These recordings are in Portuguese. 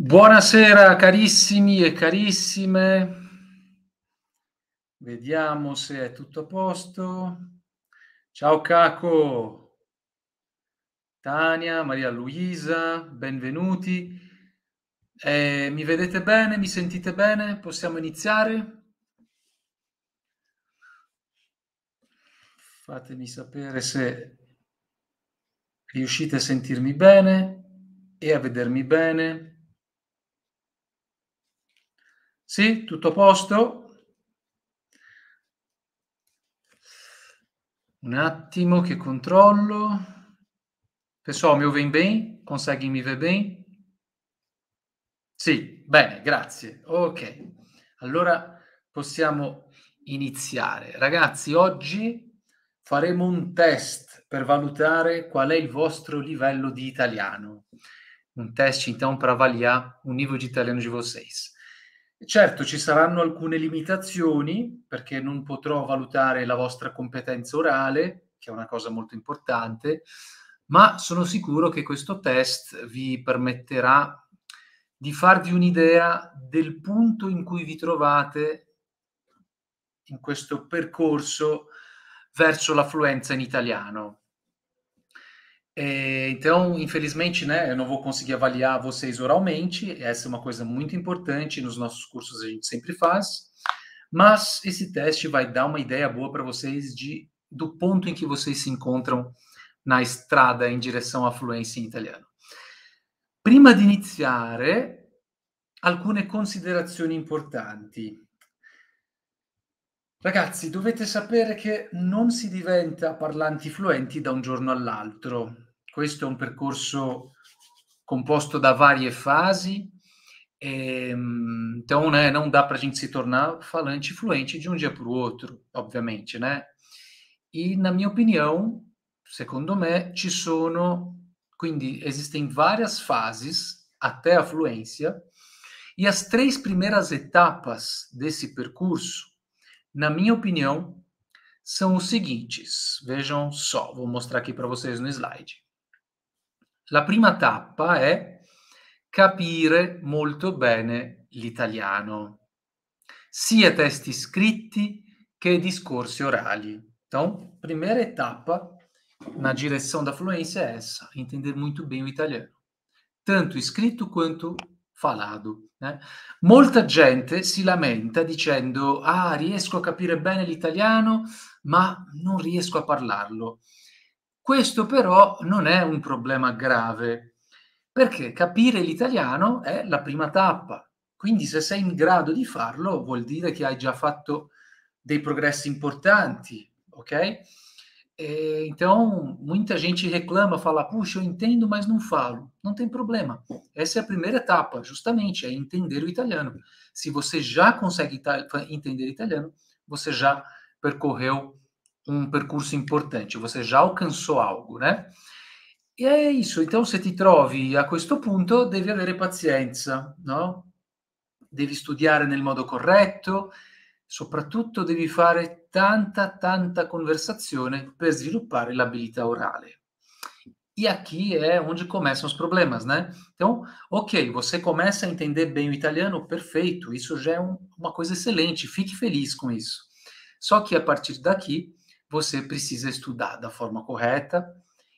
Buonasera carissimi e carissime, vediamo se è tutto a posto. Ciao Caco, Tania, Maria Luisa, benvenuti. Eh, mi vedete bene? Mi sentite bene? Possiamo iniziare? Fatemi sapere se riuscite a sentirmi bene e a vedermi bene. Sì, tutto a posto? Un attimo che controllo. Pessoal, mi ouvem bene? Consegui mi ver bene? Sì, bene, grazie. Ok, allora possiamo iniziare. Ragazzi, oggi faremo un test per valutare qual è il vostro livello di italiano. Un test, então, per avaliar un livello di italiano di vocês. Certo, ci saranno alcune limitazioni perché non potrò valutare la vostra competenza orale, che è una cosa molto importante, ma sono sicuro che questo test vi permetterà di farvi un'idea del punto in cui vi trovate in questo percorso verso l'affluenza in italiano. É, então, infelizmente, né, eu não vou conseguir avaliar vocês oralmente, essa é uma coisa muito importante, nos nossos cursos a gente sempre faz, mas esse teste vai dar uma ideia boa para vocês de, do ponto em que vocês se encontram na estrada em direção à fluência em italiano. Prima de iniziare, algumas considerações importantes. Ragazzi, dovete sapere che non si diventa parlanti fluenti da un giorno all'altro. Questo è un percorso composto da varie fasi. então, né, não dá para a gente se tornar falante fluente de um dia para o outro, obviamente, né? E, na minha opinião, segundo me, ci sono, quindi existem várias fases até a fluência, e as três primeiras etapas desse percurso, na minha opinião, são os seguintes. Vejam só, vou mostrar aqui para vocês no slide. La prima tappa è capire molto bene l'italiano, sia testi scritti che discorsi orali. Então, primeira etapa na direção da fluência é essa, entender muito bem o italiano, tanto escrito quanto falado. Né? Molta gente si lamenta dicendo: Ah, riesco a capire bene l'italiano, ma non riesco a parlarlo. Questo però non è un problema grave, perché capire l'italiano è la prima tappa. Quindi se sei in grado di farlo vuol dire che hai già fatto dei progressi importanti, ok? E, então, muita gente reclama, fala, puxa, eu entendo, mas não falo. Não tem problema. Essa é a primeira etapa, justamente, é entender o italiano. Se você já consegue entender italiano, você já percorreu um percurso importante, você já alcançou algo, né? E é isso, então se ti trovi a questo punto devi avere pazienza, no? Devi studiare nel modo corretto, soprattutto devi fare tanta, tanta conversazione per sviluppare l'abilità orale. E aqui é onde começam os problemas, né? Então, ok, você começa a entender bem o italiano, perfeito, isso já é uma coisa excelente, fique feliz com isso. Só que a partir daqui, você precisa estudar da forma correta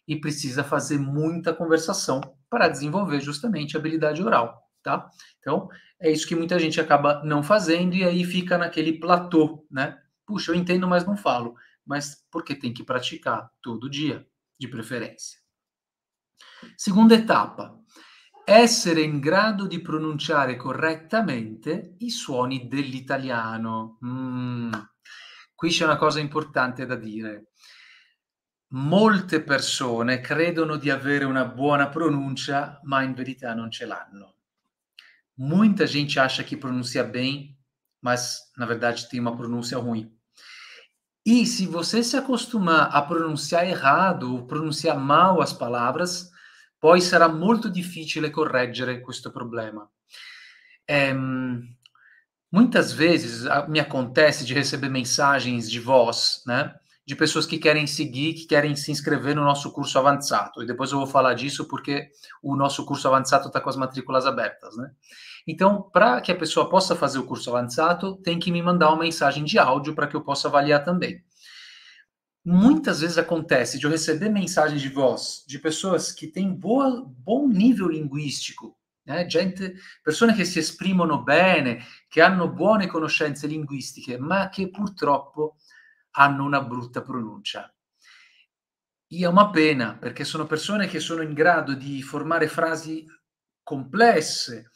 e precisa fazer muita conversação para desenvolver justamente a habilidade oral, tá? Então, é isso que muita gente acaba não fazendo e aí fica naquele platô, né? Puxa, eu entendo, mas não falo. Mas porque tem que praticar todo dia, de preferência. Segunda etapa. Essere in grado di pronunciare correttamente i suoni dell'italiano. Mm. qui c'è una cosa importante da dire. Molte persone credono di avere una buona pronuncia, ma in verità non ce l'hanno. Muita gente acha que pronuncia bem, mas na verdade tem uma pronúncia ruim. E se você se acostumar a pronunciar errado ou pronunciar mal as palavras, poi sarà molto difficile correggere questo problema. Ehm, Muitas vezes me acontece de receber mensagens de voz, né? De pessoas que querem seguir, que querem se inscrever no nosso curso avançado. E depois eu vou falar disso porque o nosso curso avançado está com as matrículas abertas, né? Então, para que a pessoa possa fazer o curso avançado, tem que me mandar uma mensagem de áudio para que eu possa avaliar também. Muitas vezes acontece de eu receber mensagens de voz de pessoas que têm boa, bom nível linguístico, eh, gente, persone che si esprimono bene, che hanno buone conoscenze linguistiche, ma che purtroppo hanno una brutta pronuncia. Io ma pena, perché sono persone che sono in grado di formare frasi complesse,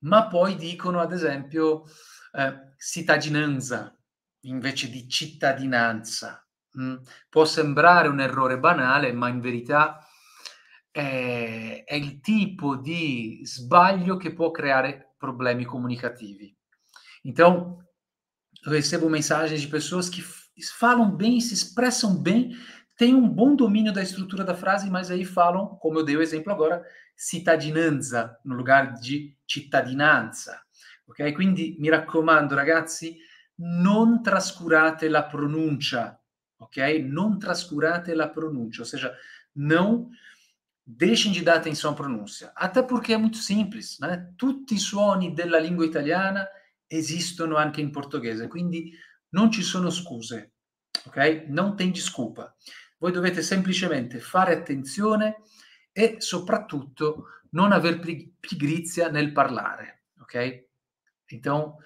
ma poi dicono, ad esempio, eh, cittadinanza invece di cittadinanza. Mm. Può sembrare un errore banale, ma in verità è, è il tipo di sbaglio che può creare problemi comunicativi. Então, eu recebo mensagens de pessoas que falam bem, se expressam bem, têm um bom domínio da estrutura da frase, mas aí falam, como eu dei o exemplo agora, cittadinanza no lugar de cittadinanza. Ok? Quindi mi raccomando, ragazzi, non trascurate la pronuncia, ok? Non trascurate la pronuncia, ou seja, não deixem de dar atenção à pronúncia, até porque é muito simples, né? Tutti i suoni della lingua italiana esistono anche in portoghese, quindi non ci sono scuse, ok? Non tem desculpa. Voi dovete semplicemente fare attenzione e soprattutto non aver pigrizia nel parlare, ok? Então,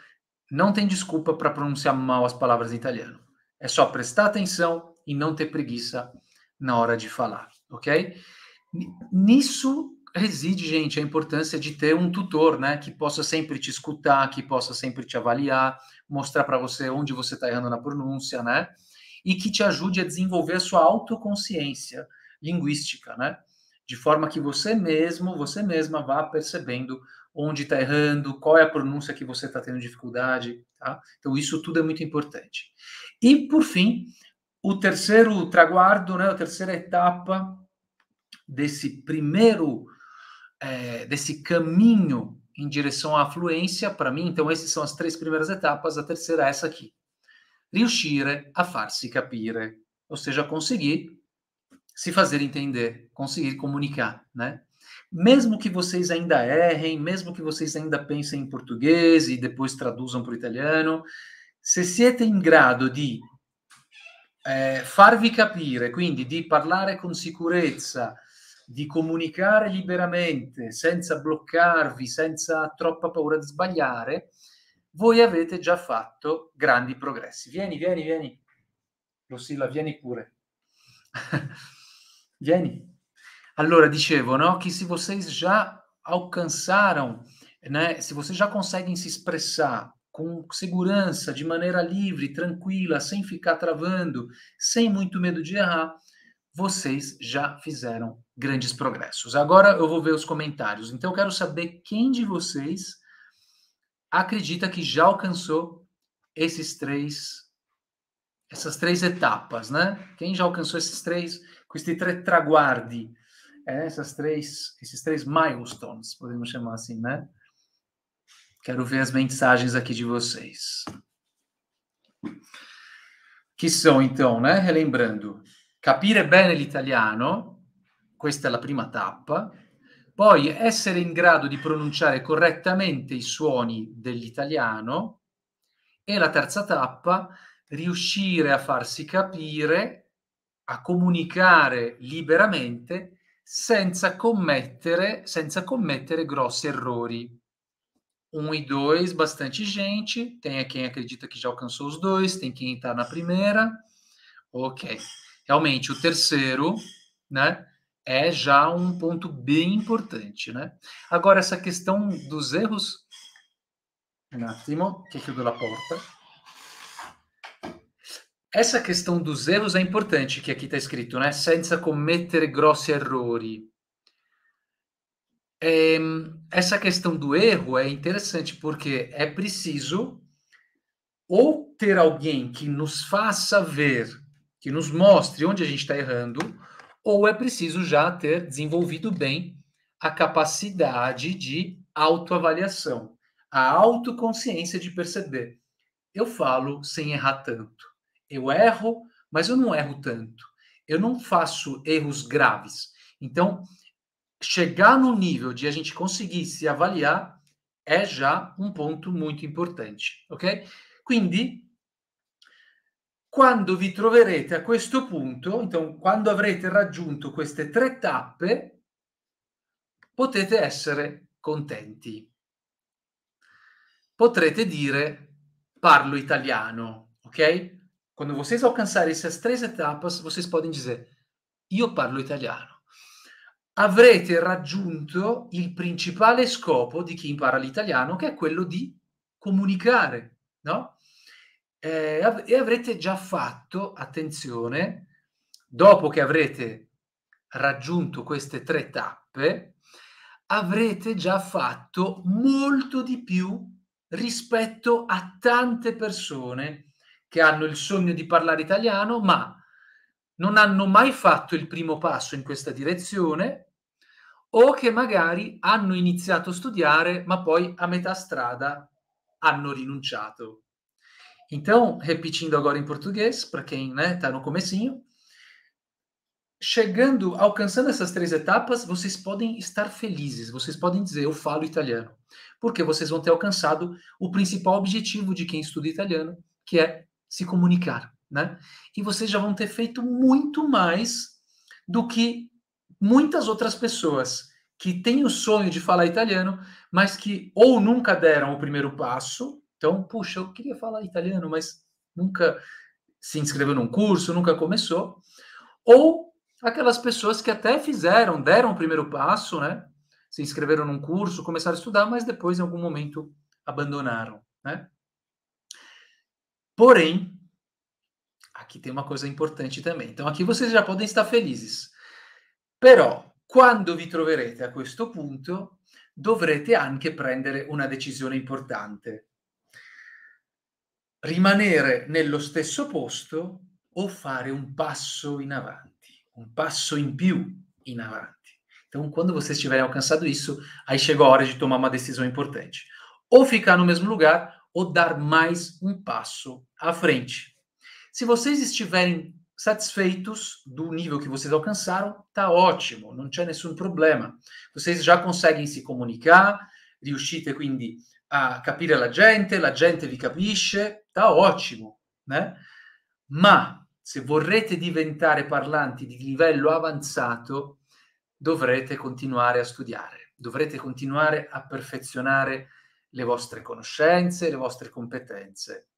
não tem desculpa para pronunciar mal as palavras em italiano. É só prestar atenção e não ter preguiça na hora de falar, ok? Nisso reside, gente, a importância de ter um tutor, né, que possa sempre te escutar, que possa sempre te avaliar, mostrar para você onde você está errando na pronúncia, né, e que te ajude a desenvolver a sua autoconsciência linguística, né, de forma que você mesmo, você mesma vá percebendo onde está errando, qual é a pronúncia que você está tendo dificuldade, tá? Então isso tudo é muito importante. E por fim, o terceiro traguardo, né, a terceira etapa desse primeiro, é, desse caminho em direção à fluência, para mim, então, essas são as três primeiras etapas, a terceira é essa aqui. Riuscire a farsi capire, ou seja, conseguir se fazer entender, conseguir comunicar, né? Mesmo que vocês ainda errem, mesmo que vocês ainda pensem em português e depois traduzam para o italiano, se siete in grado di eh, é, farvi capire, quindi di parlare con sicurezza, di comunicare liberamente, senza bloccarvi, senza troppa paura di sbagliare, voi avete già fatto grandi progressi. Vieni, vieni, vieni. Rossilla, vieni pure. vieni. Allora, dicevo, no, Che se vocês já alcançaram, né, se vocês já conseguem se expressar com segurança, de maneira livre, tranquila, sem ficar travando, sem muito medo de errar, vocês já fizeram grandes progressos. Agora eu vou ver os comentários. Então eu quero saber quem de vocês acredita que já alcançou esses três essas três etapas, né? Quem já alcançou esses três, questi tre traguardi, é, essas três, esses três milestones, podemos chamar assim, né? Quero ver as mensagens aqui de vocês. Que são então, né? Relembrando, capire bene l'italiano, questa è la prima tappa, poi essere in grado di pronunciare correttamente i suoni dell'italiano e la terza tappa, riuscire a farsi capire, a comunicare liberamente senza commettere, senza commettere grossi errori. Um e dois, bastante gente. Tem a quem acredita que já alcançou os dois, tem quem está na primeira. Ok. realmente o terceiro, né, é já um ponto bem importante, né? Agora essa questão dos erros, um attimo, que chiudo la porta. Essa questão dos erros é importante, que aqui está escrito, né? Senza commettere grossi errori. É, essa questão do erro é interessante porque é preciso ou ter alguém que nos faça ver que nos mostre onde a gente está errando, ou é preciso já ter desenvolvido bem a capacidade de autoavaliação, a autoconsciência de perceber. Eu falo sem errar tanto. Eu erro, mas eu não erro tanto. Eu não faço erros graves. Então, chegar no nível de a gente conseguir se avaliar é já um ponto muito importante, ok? Quindi quando vi troverete a questo punto, então, quando avrete raggiunto queste tre tappe, potete essere contenti. Potrete dire parlo italiano, ok? Quando vocês alcançarem essas três etapas, vocês podem dizer io parlo italiano. Avrete raggiunto il principale scopo di chi impara l'italiano, che è quello di comunicare, no? eh, e avrete già fatto, attenzione, dopo che avrete raggiunto queste tre tappe, avrete già fatto molto di più rispetto a tante persone che hanno il sogno di parlare italiano, ma non hanno mai fatto il primo passo in questa direzione o che magari hanno iniziato a studiare, ma poi a metà strada hanno rinunciato. Então, repetindo agora em português, para quem está né, tá no comecinho, chegando, alcançando essas três etapas, vocês podem estar felizes, vocês podem dizer, eu falo italiano, porque vocês vão ter alcançado o principal objetivo de quem estuda italiano, que é se comunicar, né? E vocês já vão ter feito muito mais do que muitas outras pessoas que têm o sonho de falar italiano, mas que ou nunca deram o primeiro passo, então, puxa, eu queria falar italiano, mas nunca se inscreveu num curso, nunca começou. Ou aquelas pessoas que até fizeram, deram o primeiro passo, né? Se inscreveram num curso, começaram a estudar, mas depois, em algum momento, abandonaram, né? Porém, aqui tem uma coisa importante também. Então, aqui vocês já podem estar felizes. Però, quando vi troverete a questo punto, dovrete anche prendere una decisione importante rimanere nello stesso posto o fare un passo in avanti, um passo in più in avanti. Então, quando vocês tiverem alcançado isso, aí chegou a hora de tomar uma decisão importante. Ou ficar no mesmo lugar, ou dar mais um passo à frente. Se vocês estiverem satisfeitos do nível que vocês alcançaram, tá ótimo, não tinha nenhum problema. Vocês já conseguem se comunicar, riuscite quindi a capire la gente, la gente vi capisce, da ottimo, né? Eh? ma se vorrete diventare parlanti di livello avanzato dovrete continuare a studiare, dovrete continuare a perfezionare le vostre conoscenze, le vostre competenze.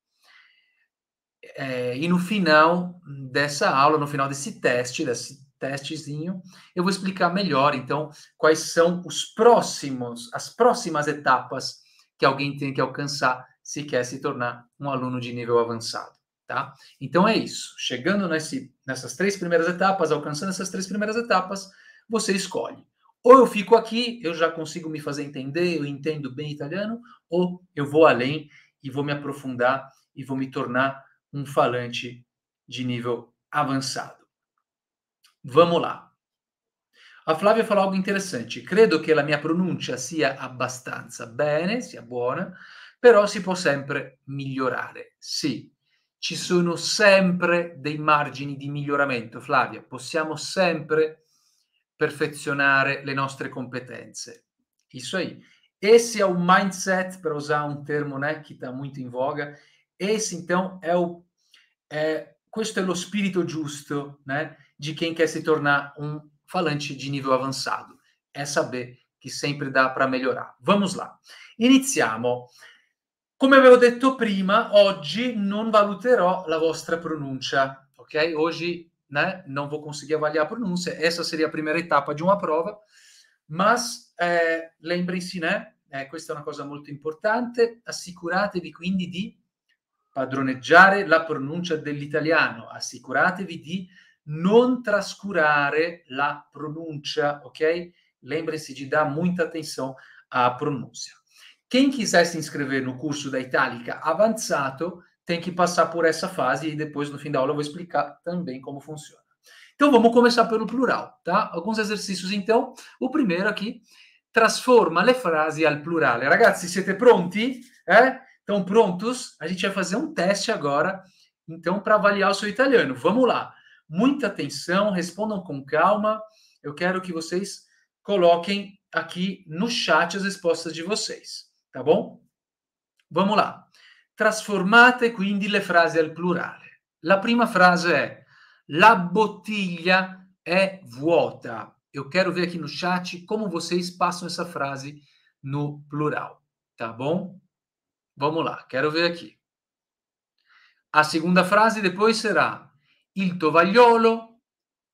Eh, in un final dessa aula, no final desse teste, desse testezinho, eu vou explicar melhor, então, quais são os próximos, as próximas etapas que alguém tem que alcançar se quer se tornar um aluno de nível avançado, tá? Então é isso. Chegando nesse, nessas três primeiras etapas, alcançando essas três primeiras etapas, você escolhe. Ou eu fico aqui, eu já consigo me fazer entender, eu entendo bem italiano, ou eu vou além e vou me aprofundar e vou me tornar um falante de nível avançado. Vamos lá. A Flavia falou algo interessante. Credo che la mia pronuncia sia abbastanza bene, sia buona, però si può sempre migliorare. Sì, ci sono sempre dei margini di miglioramento, Flavia. Possiamo sempre perfezionare le nostre competenze. Isso aí. Esse é o mindset, per usare un termo né, que está muito em voga. Esse, então, é o. É, questo è lo spirito giusto, né? de quem quer se tornar um falante de nível avançado. É saber que sempre dá para melhorar. Vamos lá. Iniziamo. Come avevo detto prima, oggi non valuterò la vostra pronuncia, ok? Oggi né, não vou conseguir avaliar a pronúncia. Essa seria a primeira etapa de uma prova. Mas eh, lembrem-se, né? Eh, questa è una cosa molto importante. Assicuratevi quindi di padroneggiare la pronuncia dell'italiano. Assicuratevi di non trascurare la pronúncia, ok? Lembre-se de dar muita atenção à pronúncia. Quem quiser se inscrever no curso da Itálica avançado tem que passar por essa fase e depois no fim da aula eu vou explicar também como funciona. Então vamos começar pelo plural, tá? Alguns exercícios então. O primeiro aqui, transforma le frasi al plurale. Ragazzi, siete pronti? É? Eh? Estão prontos? A gente vai fazer um teste agora, então para avaliar o seu italiano. Vamos lá muita atenção, respondam com calma. Eu quero que vocês coloquem aqui no chat as respostas de vocês, tá bom? Vamos lá. Trasformate quindi le frasi al plurale. La prima frase è La bottiglia è vuota. Eu quero ver aqui no chat como vocês passam essa frase no plural, tá bom? Vamos lá, quero ver aqui. A segunda frase depois será Il tovagliolo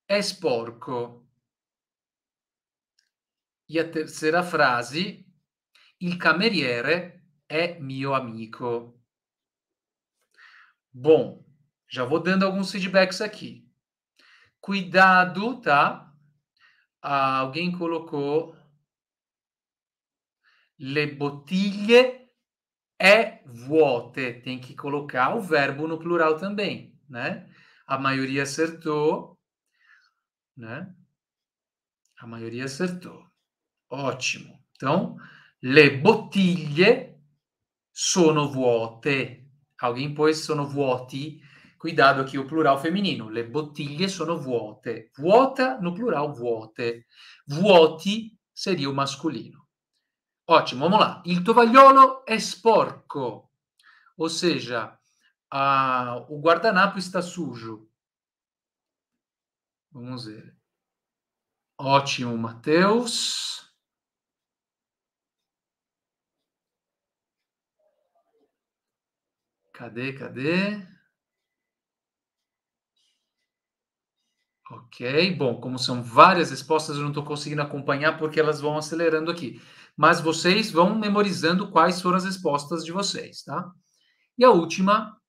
è sporco. E a terza frase, il cameriere é meu amigo. Bom, já vou dando alguns feedbacks aqui. Cuidado, tá? Ah, alguém colocou le bottiglie é vuote, tem que colocar o verbo no plural também, né? a maioria acertou, né? A maioria acertou. Ótimo. Então, le bottiglie sono vuote. Alguém pôs sono vuoti. Cuidado aqui o plural feminino. Le bottiglie sono vuote. Vuota no plural vuote. Vuoti seria o masculino. Ótimo, vamos lá. Il tovagliolo è sporco. Ou seja, Ah, o guardanapo está sujo. Vamos ver. Ótimo, Matheus. Cadê, cadê? Ok, bom, como são várias respostas, eu não estou conseguindo acompanhar porque elas vão acelerando aqui. Mas vocês vão memorizando quais foram as respostas de vocês, tá? E a última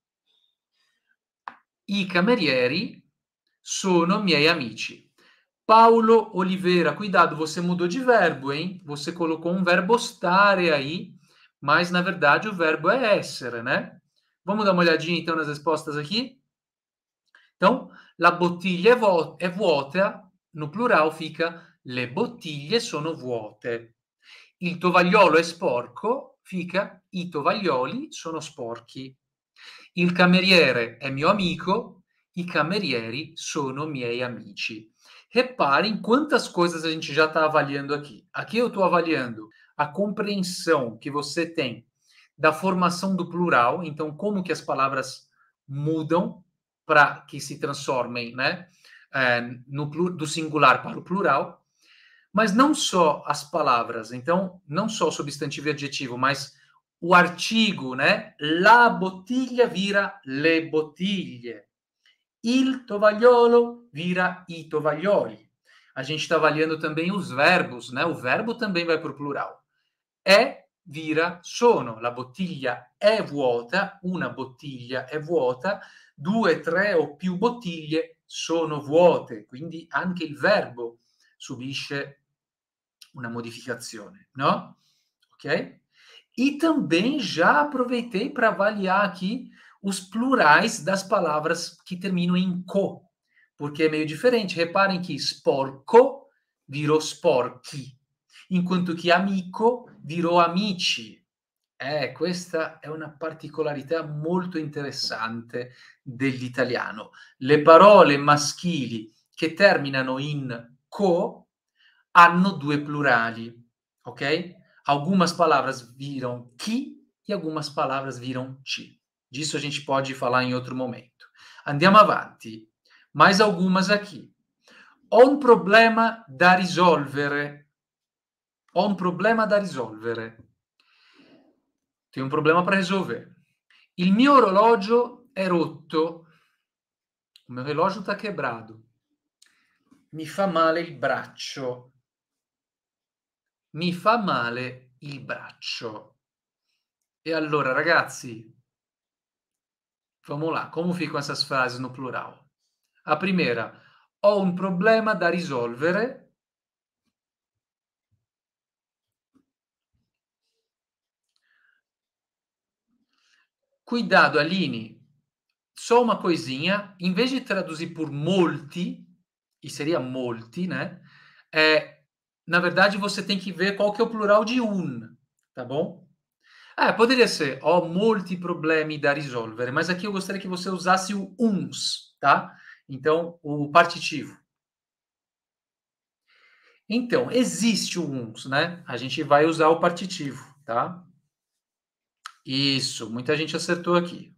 i camerieri sono miei amici. Paulo Oliveira, cuidado, você mudou de verbo, hein? Você colocou um verbo stare aí, mas na verdade o verbo é essere, né? Vamos dar uma olhadinha então nas respostas aqui? Então, la bottiglia è vuota, no plural fica le bottiglie sono vuote. Il tovagliolo è sporco, fica i tovaglioli sono sporchi. Il cameriere è mio amico, i camerieri sono miei amici. Reparem quantas coisas a gente já está avaliando aqui. Aqui eu estou avaliando a compreensão que você tem da formação do plural, então como que as palavras mudam para que se transformem, né, é, no, do singular para o plural, mas não só as palavras, então não só o substantivo e adjetivo, mas né? la bottiglia vira le bottiglie. Il tovagliolo vira i tovaglioli. A gente está avaliando também os verbos, né? O verbo também vai para o plural. É vira sono. La bottiglia è vuota, una bottiglia è vuota, due, tre o più bottiglie sono vuote. Quindi anche il verbo subisce una modificazione, no? Ok? E também já aproveitei para avaliar aqui os plurais das palavras que terminam em co, porque é meio diferente. Reparem que sporco virou sporchi, enquanto que amico virou amici. é questa è una particolarità molto interessante dell'italiano. Le parole maschili che terminano in co hanno due plurali, ok? Algumas palavras viram chi e algumas palavras viram ti. Disso a gente pode falar em outro momento. Andiamo avanti. Mais algumas aqui. Ho un problema da risolvere. Ho un problema da risolvere. Tenho um problema para resolver. Il mio orologio è rotto. O meu relógio está quebrado. Mi fa male il braccio mi fa male il braccio. E allora, ragazzi, vamos lá, come ficam questa frase no plurale? A primeira, ho un problema da risolvere. Cuidado, Alini, Só uma coisinha, em vez de traduzir por molti, e seria molti, né? É Na verdade, você tem que ver qual que é o plural de un, tá bom? Ah, poderia ser ho molti problemi da risolvere, mas aqui eu gostaria que você usasse o uns, tá? Então, o partitivo. Então, existe o uns, né? A gente vai usar o partitivo, tá? Isso, muita gente acertou aqui.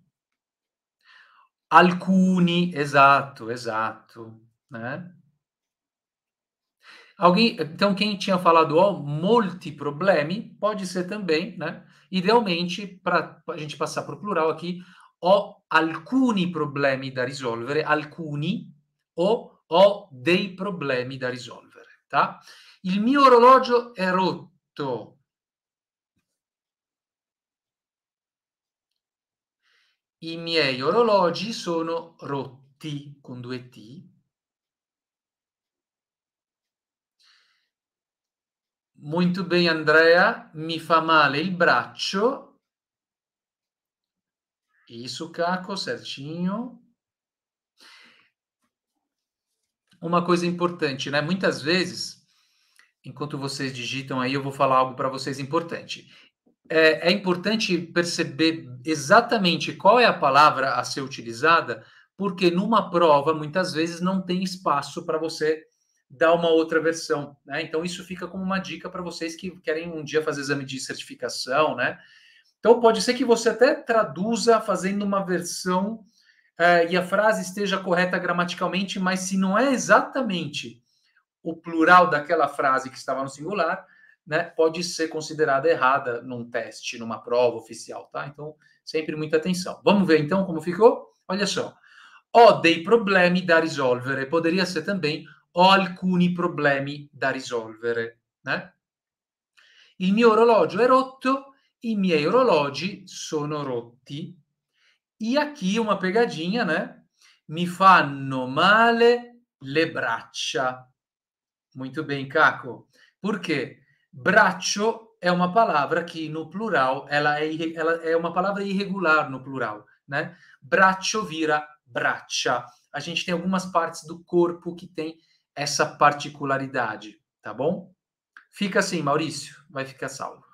Alcuni, exato, exato, né? Alguém, então quem tinha falado ó, molti problemi pode ser também, né? Idealmente para a gente passar para o plural aqui, ho alcuni problemi da risolvere, alcuni o ho dei problemi da risolvere, tá? Il mio orologio è rotto. I miei orologi sono rotti con due T. Muito bem, Andrea. Me fa male il braccio. Isso, Caco, certinho. Uma coisa importante, né? Muitas vezes, enquanto vocês digitam aí, eu vou falar algo para vocês importante. É, é importante perceber exatamente qual é a palavra a ser utilizada, porque numa prova, muitas vezes, não tem espaço para você dá uma outra versão, né? Então isso fica como uma dica para vocês que querem um dia fazer exame de certificação, né? Então pode ser que você até traduza fazendo uma versão eh, e a frase esteja correta gramaticalmente, mas se não é exatamente o plural daquela frase que estava no singular, né, pode ser considerada errada num teste, numa prova oficial, tá? Então sempre muita atenção. Vamos ver então como ficou? Olha só. Ho dei problemi da risolvere poderia ser também ho alcuni problemi da risolvere. Eh? Il mio orologio è rotto, i miei orologi sono rotti. E aqui uma pegadinha, né? Eh, mi fanno male le braccia. Muito bem, Caco. Porque braccio é uma palavra que no plural, ela é, ela uma palavra irregular no plural, né? Braccio vira braccia. A gente tem algumas partes do corpo que tem essa particularidade, tá bom? Fica assim, Maurício, vai ficar salvo.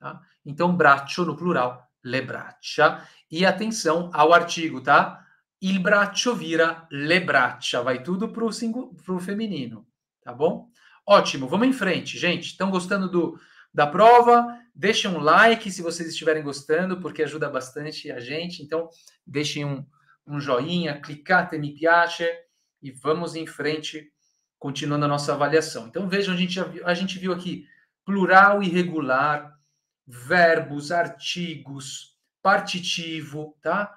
Tá? Então, braccio no plural, le braccia. E atenção ao artigo, tá? Il braccio vira le braccia, vai tudo pro, singu... pro feminino, tá bom? Ótimo, vamos em frente, gente. Estão gostando do, da prova? Deixem um like se vocês estiverem gostando, porque ajuda bastante a gente. Então, deixem um, um joinha, cliccate mi piace e vamos em frente continuando a nossa avaliação. Então vejam, a gente, viu, a gente viu aqui plural irregular, verbos, artigos, partitivo, tá?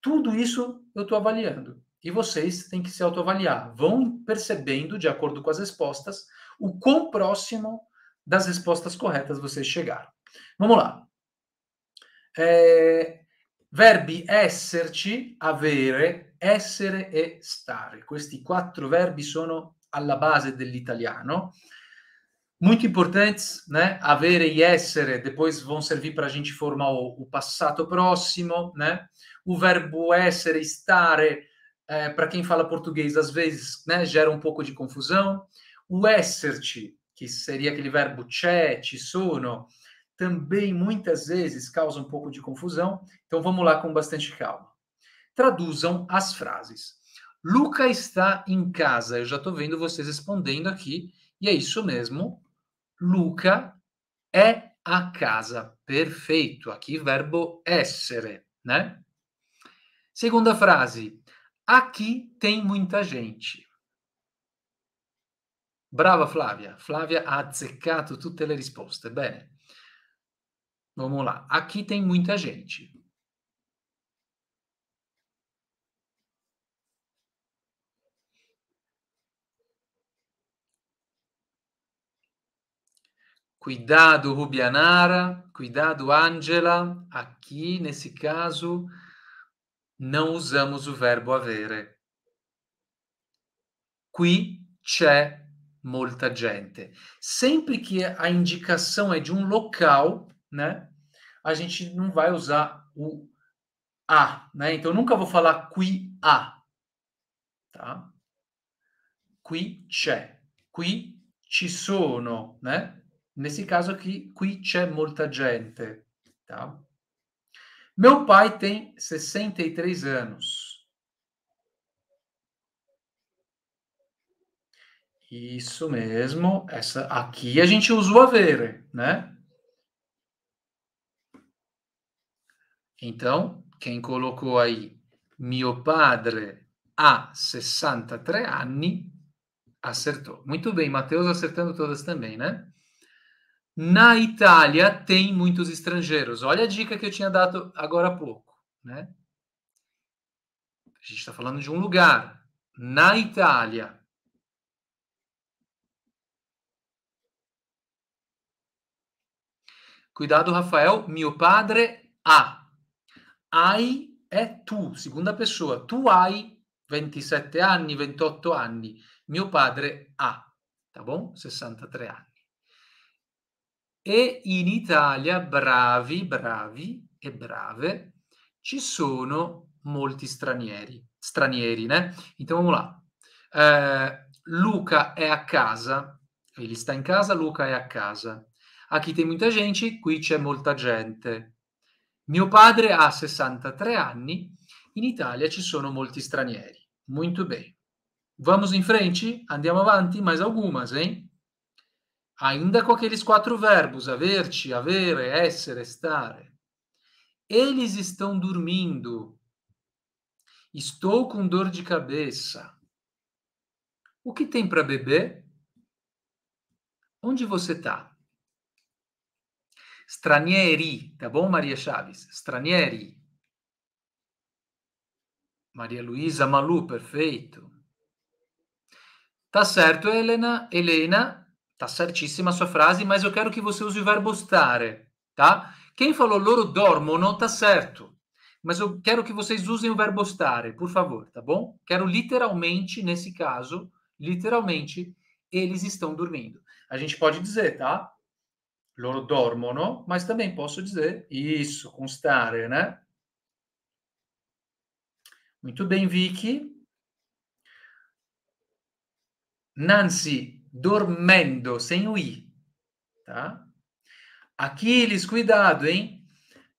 Tudo isso eu estou avaliando. E vocês têm que se autoavaliar. Vão percebendo, de acordo com as respostas, o quão próximo das respostas corretas vocês chegaram. Vamos lá. É, verbi esserci, avere, essere e stare. Questi quattro verbi sono alla base dell'italiano. Muito importantes, né? Avere e essere depois vão servir para a gente formar o, o passado próximo, né? O verbo essere, estar, é, eh, para quem fala português, às vezes né, gera um pouco de confusão. O esserci, que seria aquele verbo c'è, ci sono, também muitas vezes causa um pouco de confusão. Então vamos lá com bastante calma. Traduzam as frases. Luca está em casa. Eu já estou vendo vocês respondendo aqui. E é isso mesmo. Luca é a casa. Perfeito. Aqui verbo essere, né? Segunda frase. Aqui tem muita gente. Brava Flávia. Flávia ha azzeccato tutte le risposte. Bene. Vamos lá. Aqui tem muita gente. Cuidado, Rubianara. Cuidado, Angela. Aqui, nesse caso, não usamos o verbo avere. Qui c'è molta gente. Sempre que a indicação é de um local, né? A gente não vai usar o a, né? Então nunca vou falar qui a. Tá? Qui c'è. Qui ci sono, né? Nesse caso aqui, qui c'è molta gente, tá? Meu pai tem 63 anos. Isso mesmo, essa aqui a gente usa o avere, né? Então, quem colocou aí meu padre há 63 anos, acertou. Muito bem, Matheus acertando todas também, né? Na Itália tem muitos estrangeiros. Olha a dica que eu tinha dado agora há pouco, né? A gente está falando de um lugar. Na Itália. Cuidado, Rafael. Meu padre a. Hai é tu, segunda pessoa. Tu hai 27 anni, 28 anni. Meu padre a. Tá bom? 63 anni. E in Italia, bravi, bravi e brave, ci sono molti stranieri. Stranieri, né? Então là. Eh, Luca è a casa, ele sta in casa, Luca è a casa. A chi tem muita gente, qui c'è molta gente. Mio padre ha 63 anni, in Italia ci sono molti stranieri. Muito bene. Vamos in French? Andiamo avanti? Mais algumas, eh? ainda com aqueles quatro verbos, haver, avere, essere, stare. Eles estão dormindo. Estou com dor de cabeça. O que tem para beber? Onde você está? Stranieri, tá bom, Maria Chaves? Stranieri. Maria Luísa Malu, perfeito. Tá certo, Helena. Helena, Tá certíssima a sua frase, mas eu quero que você use o verbo stare, tá? Quem falou loro dormono tá certo, mas eu quero que vocês usem o verbo stare, por favor, tá bom? Quero literalmente, nesse caso, literalmente, eles estão dormindo. A gente pode dizer, tá? Loro dormono, mas também posso dizer isso, com stare, né? Muito bem, Vicky. Nancy, dormendo sem o i, tá? Aquiles, cuidado, hein?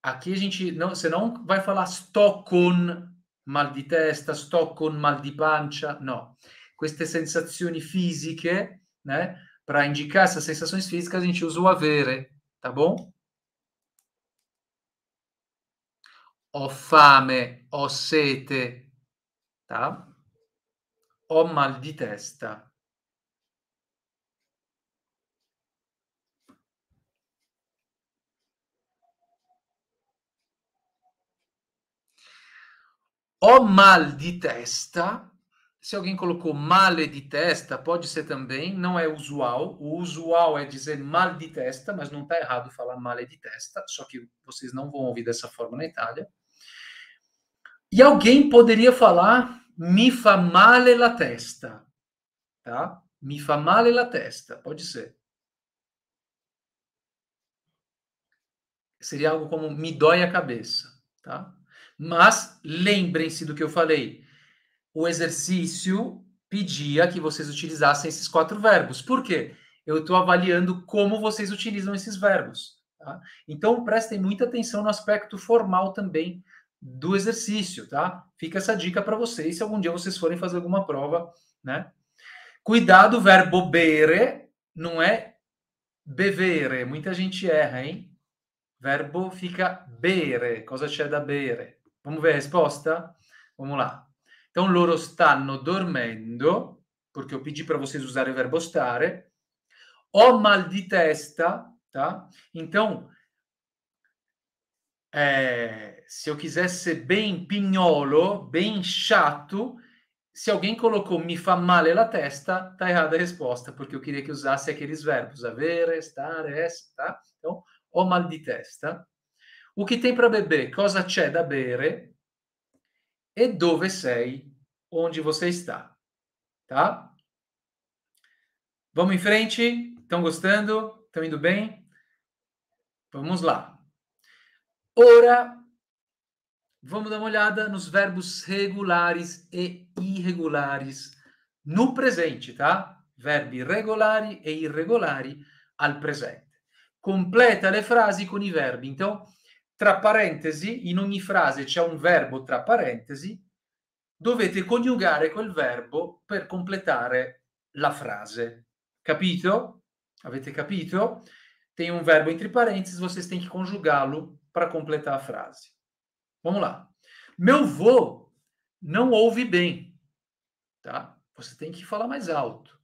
Aqui a gente não, você não vai falar sto con mal di testa, sto con mal di pancia, no. Queste sensazioni fisiche, né? Para indicar essas sensações físicas, a gente usa o avere, tá bom? Ho fame, ho sete, tá? Ho mal di testa. O mal de testa, se alguém colocou male de testa, pode ser também, não é usual. O usual é dizer mal de testa, mas não está errado falar male de testa, só que vocês não vão ouvir dessa forma na Itália. E alguém poderia falar mi fa male la testa, tá? Mi fa male la testa, pode ser. Seria algo como me dói a cabeça, tá? Mas lembrem-se do que eu falei. O exercício pedia que vocês utilizassem esses quatro verbos. Por quê? Eu estou avaliando como vocês utilizam esses verbos. Tá? Então, prestem muita atenção no aspecto formal também do exercício, tá? Fica essa dica para vocês se algum dia vocês forem fazer alguma prova, né? Cuidado, o verbo bere não é bevere. Muita gente erra, hein? Verbo fica bere. Cosa c'è da bere? Vamos ver a resposta? Vamos lá. Então, loro stanno dormendo, porque eu pedi para vocês usarem o verbo stare. Ho mal di testa, tá? Então, é, eh, se eu quisesse ser bem pinholo, bem chato, se alguém colocou mi fa male la testa, tá errada a resposta, porque eu queria que usasse aqueles verbos avere, stare, es, tá? Então, ho mal di testa. o que tem para beber, cosa c'è da bere e dove sei, onde você está, tá? Vamos em frente? Estão gostando? Estão indo bem? Vamos lá. Ora, vamos dar uma olhada nos verbos regulares e irregulares no presente, tá? Verbi regolari e irregolari al presente. Completa le frasi con i verbi. Então, tra parentesi, in ogni frase c'è un verbo tra parentesi, dovete coniugare quel verbo per completare la frase. Capito? Avete capito? Tem um verbo entre parênteses, vocês têm que conjugá-lo para completar a frase. Vamos lá. Meu vô não ouve bem. Tá? Você tem que falar mais alto.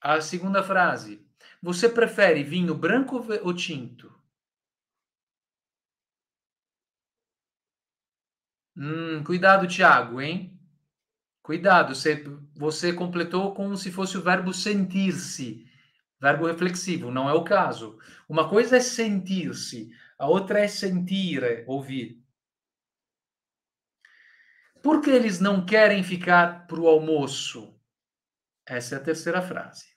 A segunda frase. Você prefere vinho branco ou tinto? Hum, cuidado, Tiago, hein? Cuidado, você, você completou como se fosse o verbo sentir-se, verbo reflexivo, não é o caso. Uma coisa é sentir-se, a outra é sentir, é ouvir. Por que eles não querem ficar para o almoço? Essa é a terceira frase.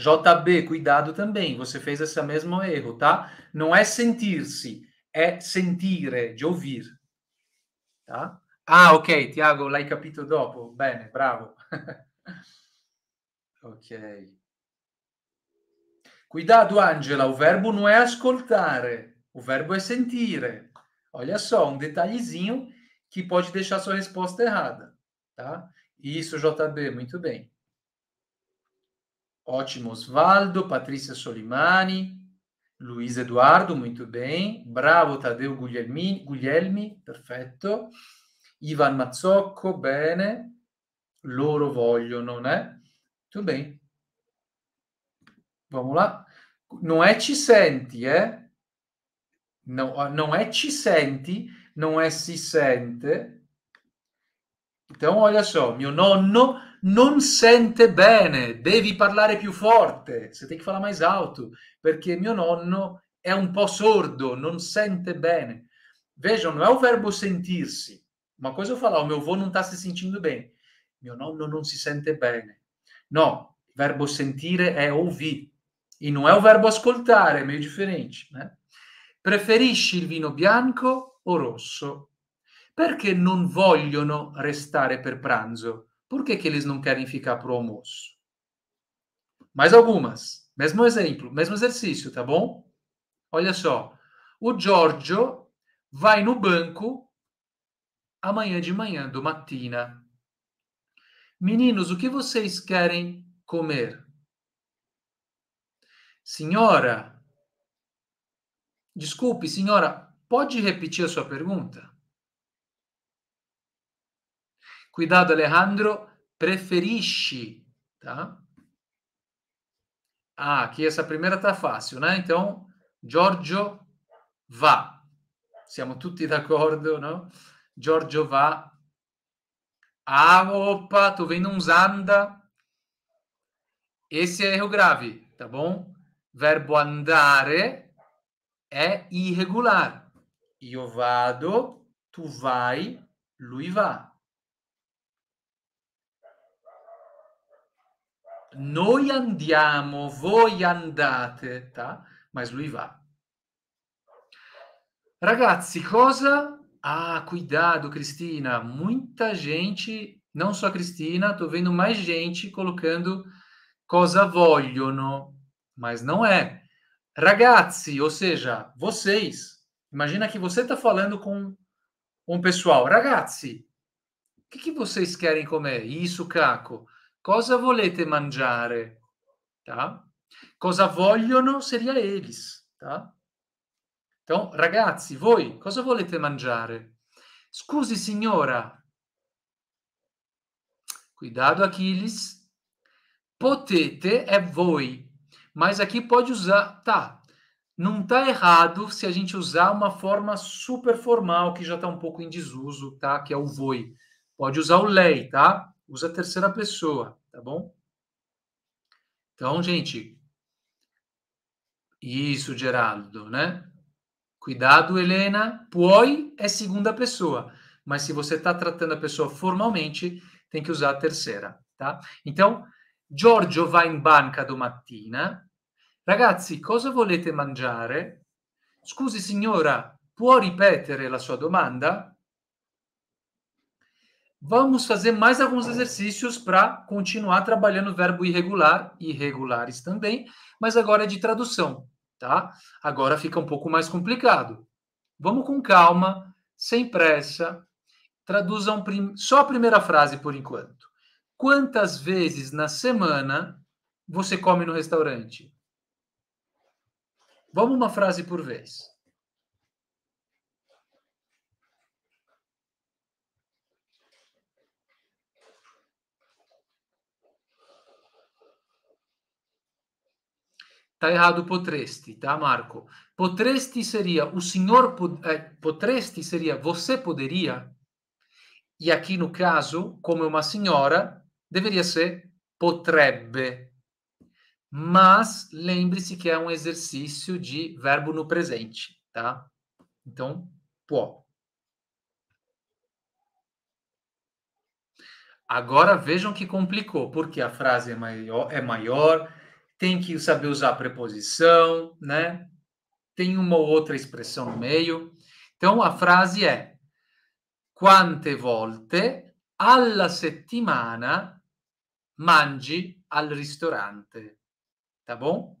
JB, cuidado também, você fez esse mesmo erro, tá? Não é sentir-se, é sentire, é de ouvir. Tá? Ah, ok, Tiago, l'hai capito dopo. Bene, bravo. ok. Cuidado, Angela, o verbo não é ascoltare, o verbo é sentire. Olha só, um detalhezinho que pode deixar sua resposta errada, tá? Isso, JB, muito bem. Ótimo, Osvaldo, Patrícia Solimani, Luiz Eduardo, muito bem. Bravo, Tadeu Guglielmi, Guglielmi perfetto. Ivan Mazzocco, bene. Loro vogliono, né? Muito bem. Vamos lá. Não é te sente, eh? é? Não, ah, não é te sente, não é se sente. Então, olha só, meu nonno non sente bene, devi parlare più forte, se te che fa la mais alto, perché mio nonno è un po' sordo, non sente bene. Vejam, não é o verbo sentirsi, ma cosa fa? eu falar, o meu avô não está se sentindo bem. Meu nonno non si sente bene. No, il verbo sentire è ouvir. E non è un verbo ascoltare, é meio diferente, né? Eh? Preferisci il vino bianco o rosso? Perché non vogliono restare per pranzo? Por que, que eles não querem ficar para o almoço? Mais algumas. Mesmo exemplo, mesmo exercício, tá bom? Olha só. O Giorgio vai no banco amanhã de manhã, do matina. Meninos, o que vocês querem comer? Senhora, desculpe, senhora, pode repetir a sua pergunta? Cuidado, Alejandro, preferisci, tá? Ah, aqui essa primeira tá fácil, né? Então, eh? Giorgio va. Siamo tutti d'accordo, no? Giorgio va. Ah, opa, tô vendo uns anda. Esse é erro ecco grave, tá bom? Verbo andare é irregular. Io vado, tu vai, lui va. Noi andiamo, voi andate, tá? Mas lui va. Ragazzi, cosa? Ah, cuidado, Cristina. Muita gente, não só Cristina, estou vendo mais gente colocando cosa vogliono, mas não é. Ragazzi, ou seja, vocês. Imagina que você está falando com um pessoal. Ragazzi, o que, que, vocês querem comer? Isso, Caco. Cosa volete mangiare? Tá? Cosa vogliono seria eles, tá? Então, oh, ragazzi, voi cosa volete mangiare? Scusi, signora. Cuidado, Aquiles. Potete é voi, mas aqui pode usar, tá? Não tá errado se a gente usar uma forma super formal que já tá um pouco em desuso, tá? Que é o voi. Pode usar o lei, tá? Usa a terceira pessoa tá bom? Então, gente, isso, Geraldo, né? Cuidado, Helena. Puoi é segunda pessoa, mas se você está tratando a pessoa formalmente, tem que usar a terceira, tá? Então, Giorgio vai em banca domattina. Ragazzi, cosa volete mangiare? Scusi signora, può ripetere la sua domanda? Vamos fazer mais alguns exercícios para continuar trabalhando o verbo irregular, irregulares também, mas agora é de tradução, tá? Agora fica um pouco mais complicado. Vamos com calma, sem pressa. Traduzam prim... só a primeira frase por enquanto. Quantas vezes na semana você come no restaurante? Vamos uma frase por vez. Tá errado potresti, tá, Marco? Potresti seria o senhor eh, potresti seria você poderia. E aqui no caso, como é uma senhora, deveria ser potrebbe. Mas lembre-se que é um exercício de verbo no presente, tá? Então, può. Agora vejam que complicou, porque a frase é maior, é maior tem que saber usar preposição, né? Tem uma ou outra expressão no meio. Então a frase é: Quante volte alla settimana mangi al ristorante? Tá bom?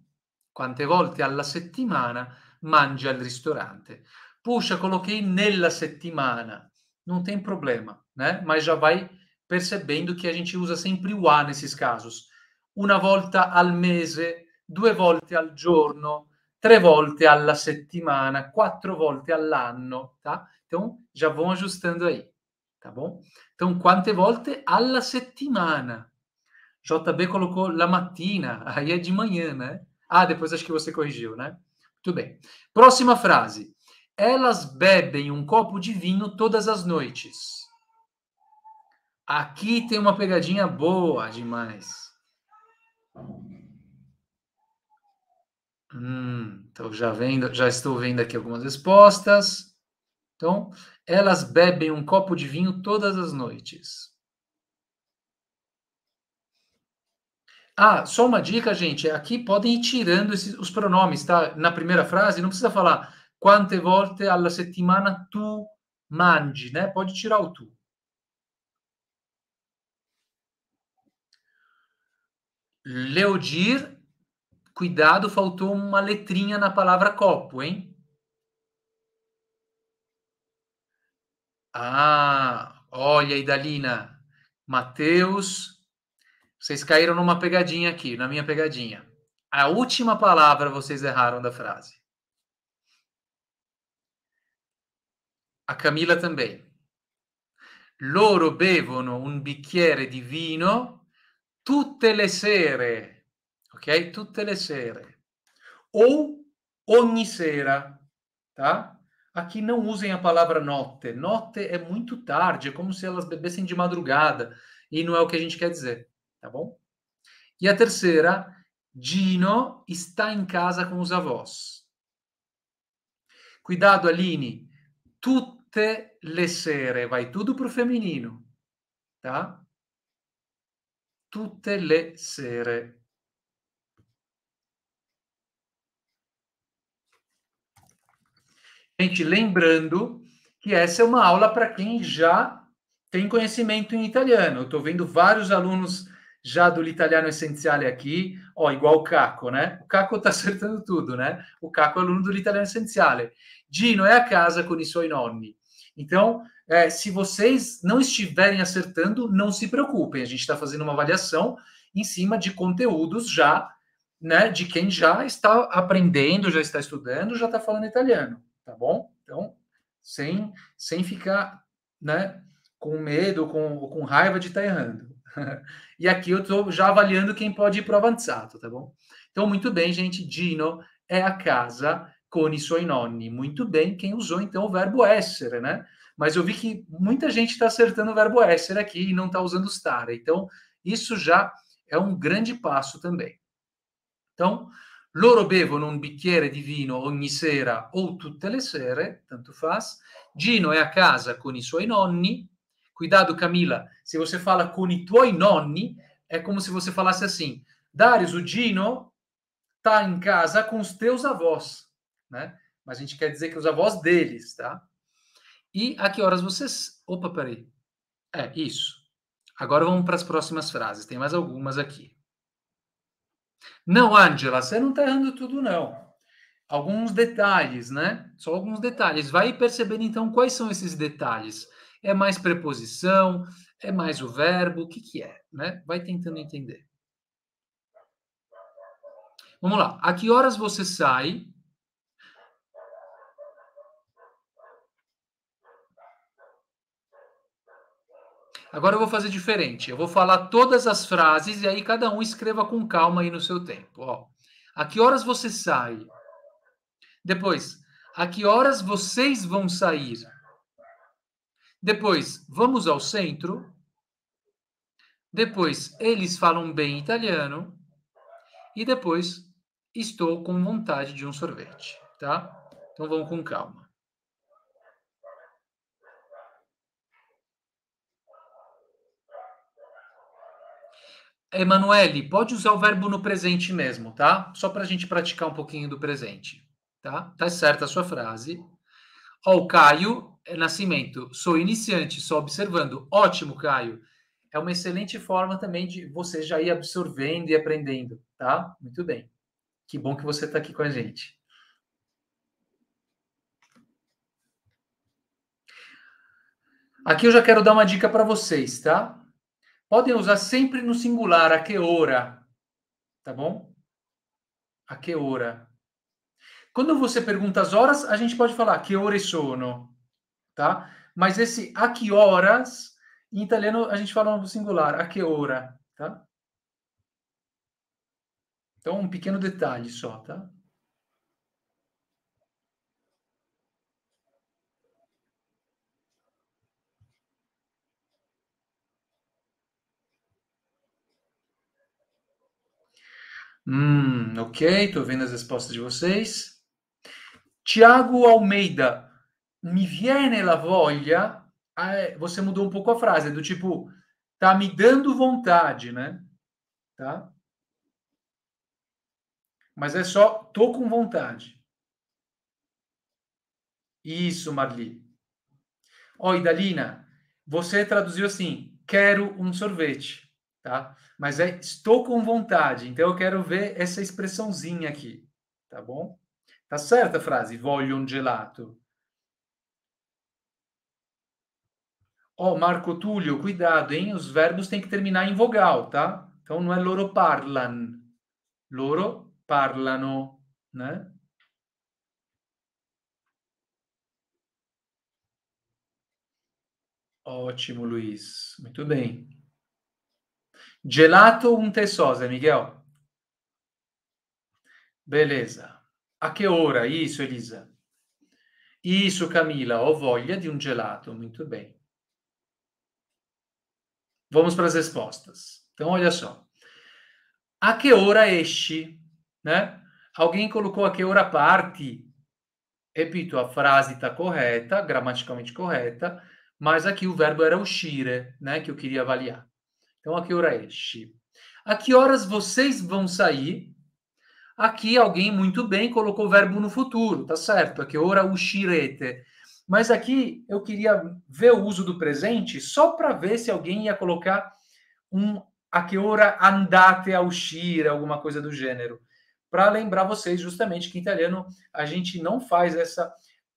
Quante volte alla settimana mangi al ristorante? Puxa, coloquei nella settimana. Não tem problema, né? Mas já vai percebendo que a gente usa sempre o a nesses casos una volta al mese, due volte al giorno, tre volte alla semana, quatro volte all'anno, tá? Então já vão ajustando aí, tá bom? Então quante volte alla settimana? JB colocou la mattina, aí é de manhã, né? Ah, depois acho que você corrigiu, né? Muito bem. Próxima frase. Elas bebem um copo de vinho todas as noites. Aqui tem uma pegadinha boa demais. Hum, então já vendo, já estou vendo aqui algumas respostas. Então, elas bebem um copo de vinho todas as noites. Ah, só uma dica, gente. É aqui podem ir tirando esses, os pronomes, tá? Na primeira frase, não precisa falar quante volte alla settimana tu mangi, né? Pode tirar o tu. Leodir, cuidado, faltou uma letrinha na palavra copo, hein? Ah, olha aí, Dalina. Mateus, vocês caíram numa pegadinha aqui, na minha pegadinha. A última palavra vocês erraram da frase. A Camila também. Loro bevono un bicchiere di vino tutte le sere, ok? Tutte le sere. Ou ogni sera, tá? Aqui não usem a palavra notte. Notte é muito tarde, é como se elas bebessem de madrugada. E não é o que a gente quer dizer, tá bom? E a terceira, Gino está em casa com os avós. Cuidado, Aline. Tutte le sere, vai tudo para o feminino, tá? tutte le sere. Gente, lembrando que essa é uma aula para quem já tem conhecimento em italiano. Eu estou vendo vários alunos já do Italiano Essenziale aqui, ó, igual o Caco, né? O Caco está acertando tudo, né? O Caco é aluno do Italiano Essenziale. Dino é a casa com i suoi nonni. Então, é, se vocês não estiverem acertando, não se preocupem. A gente está fazendo uma avaliação em cima de conteúdos já, né? De quem já está aprendendo, já está estudando, já está falando italiano, tá bom? Então, sem, sem ficar, né? Com medo, com, com raiva de estar tá errando. e aqui eu estou já avaliando quem pode ir para o avançado, tá bom? Então, muito bem, gente. Dino é a casa con i suoi nonni. Muito bem, quem usou então o verbo essere, né? mas eu vi que muita gente está acertando o verbo ser aqui e não está usando estar. Então, isso já é um grande passo também. Então, loro bevono un bicchiere di vino ogni sera o tutte le sere, tanto faz. Gino è a casa con i suoi nonni. Cuidado, Camila, se você fala com i tuoi nonni, é como se você falasse assim: Darius, o Gino tá em casa com os teus avós, né? Mas a gente quer dizer que os avós deles, tá? E a que horas vocês. Opa, peraí. É, isso. Agora vamos para as próximas frases. Tem mais algumas aqui. Não, Angela, você não está errando tudo, não. Alguns detalhes, né? Só alguns detalhes. Vai percebendo então quais são esses detalhes. É mais preposição? É mais o verbo? O que, que é? Né? Vai tentando entender. Vamos lá. A que horas você sai? Agora eu vou fazer diferente. Eu vou falar todas as frases e aí cada um escreva com calma aí no seu tempo. Ó, a que horas você sai? Depois, a que horas vocês vão sair? Depois, vamos ao centro. Depois, eles falam bem italiano. E depois, estou com vontade de um sorvete, tá? Então vamos com calma. Emanuele, pode usar o verbo no presente mesmo, tá? Só para a gente praticar um pouquinho do presente, tá? Tá certa a sua frase. Ó, o Caio é Nascimento, sou iniciante, só observando. Ótimo, Caio. É uma excelente forma também de você já ir absorvendo e aprendendo, tá? Muito bem. Que bom que você está aqui com a gente. Aqui eu já quero dar uma dica para vocês, tá? Podem usar sempre no singular, a que hora, tá bom? A que hora. Quando você pergunta as horas, a gente pode falar que ore sono, tá? Mas esse a que horas, em italiano a gente fala no singular, a que hora, tá? Então, um pequeno detalhe só, tá? Hum, ok, estou vendo as respostas de vocês. Tiago Almeida, me viene la voglia. Ah, é, você mudou um pouco a frase, é do tipo, tá me dando vontade, né? Tá? Mas é só, tô com vontade. Isso, Marli. Oi, Dalina. você traduziu assim, quero um sorvete tá? Mas é estou com vontade, então eu quero ver essa expressãozinha aqui, tá bom? Tá certa a frase, voglio un gelato. Ó, oh, Marco Túlio, cuidado, hein? Os verbos têm que terminar em vogal, tá? Então não é loro parlan, loro parlano, né? Ótimo, Luiz. Muito bem. Gelato um té Miguel? Beleza. A que ora? Isso, Elisa. Isso, Camila. Ho voglia de um gelato. Muito bem. Vamos para as respostas. Então, olha só. A que ora esci? Né? Alguém colocou a que ora parte. Repito, a frase está correta, gramaticalmente correta, mas aqui o verbo era uscire, né, que eu queria avaliar. Então, a que hora é? A que horas vocês vão sair? Aqui alguém muito bem colocou o verbo no futuro, tá certo? A que hora ushirete. Mas aqui eu queria ver o uso do presente só para ver se alguém ia colocar um a que hora andate a alguma coisa do gênero. Para lembrar vocês justamente que em italiano a gente não faz essa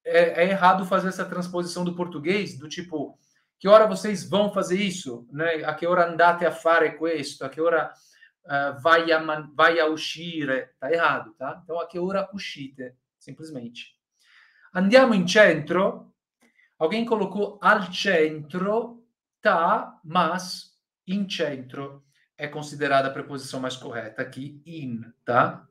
é, é, errado fazer essa transposição do português do tipo que hora vocês vão fazer isso, né? A que hora andate a fare questo? A que hora uh, vai a man, vai a uscire? Tá errado, tá? Então a que hora uscite, simplesmente. Andiamo in centro. Alguém colocou al centro, tá, mas in centro é considerada a preposição mais correta aqui, in, tá?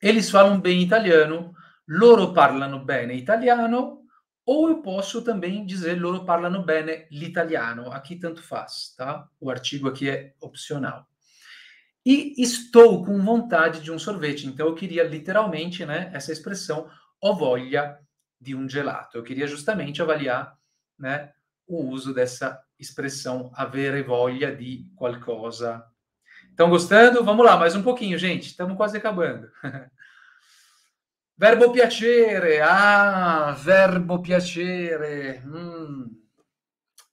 Eles falam bem italiano, loro parlano bene italiano, ou eu posso também dizer loro parlano bene l'italiano, aqui tanto faz, tá? O artigo aqui é opcional. E estou com vontade de um sorvete, então eu queria literalmente, né, essa expressão ho voglia di un gelato. Eu queria justamente avaliar, né, o uso dessa expressão avere voglia di qualcosa. Estão gostando? Vamos lá, mais um pouquinho, gente. Estamos quase acabando. Verbo piacere, ah, verbo piacere. Hum.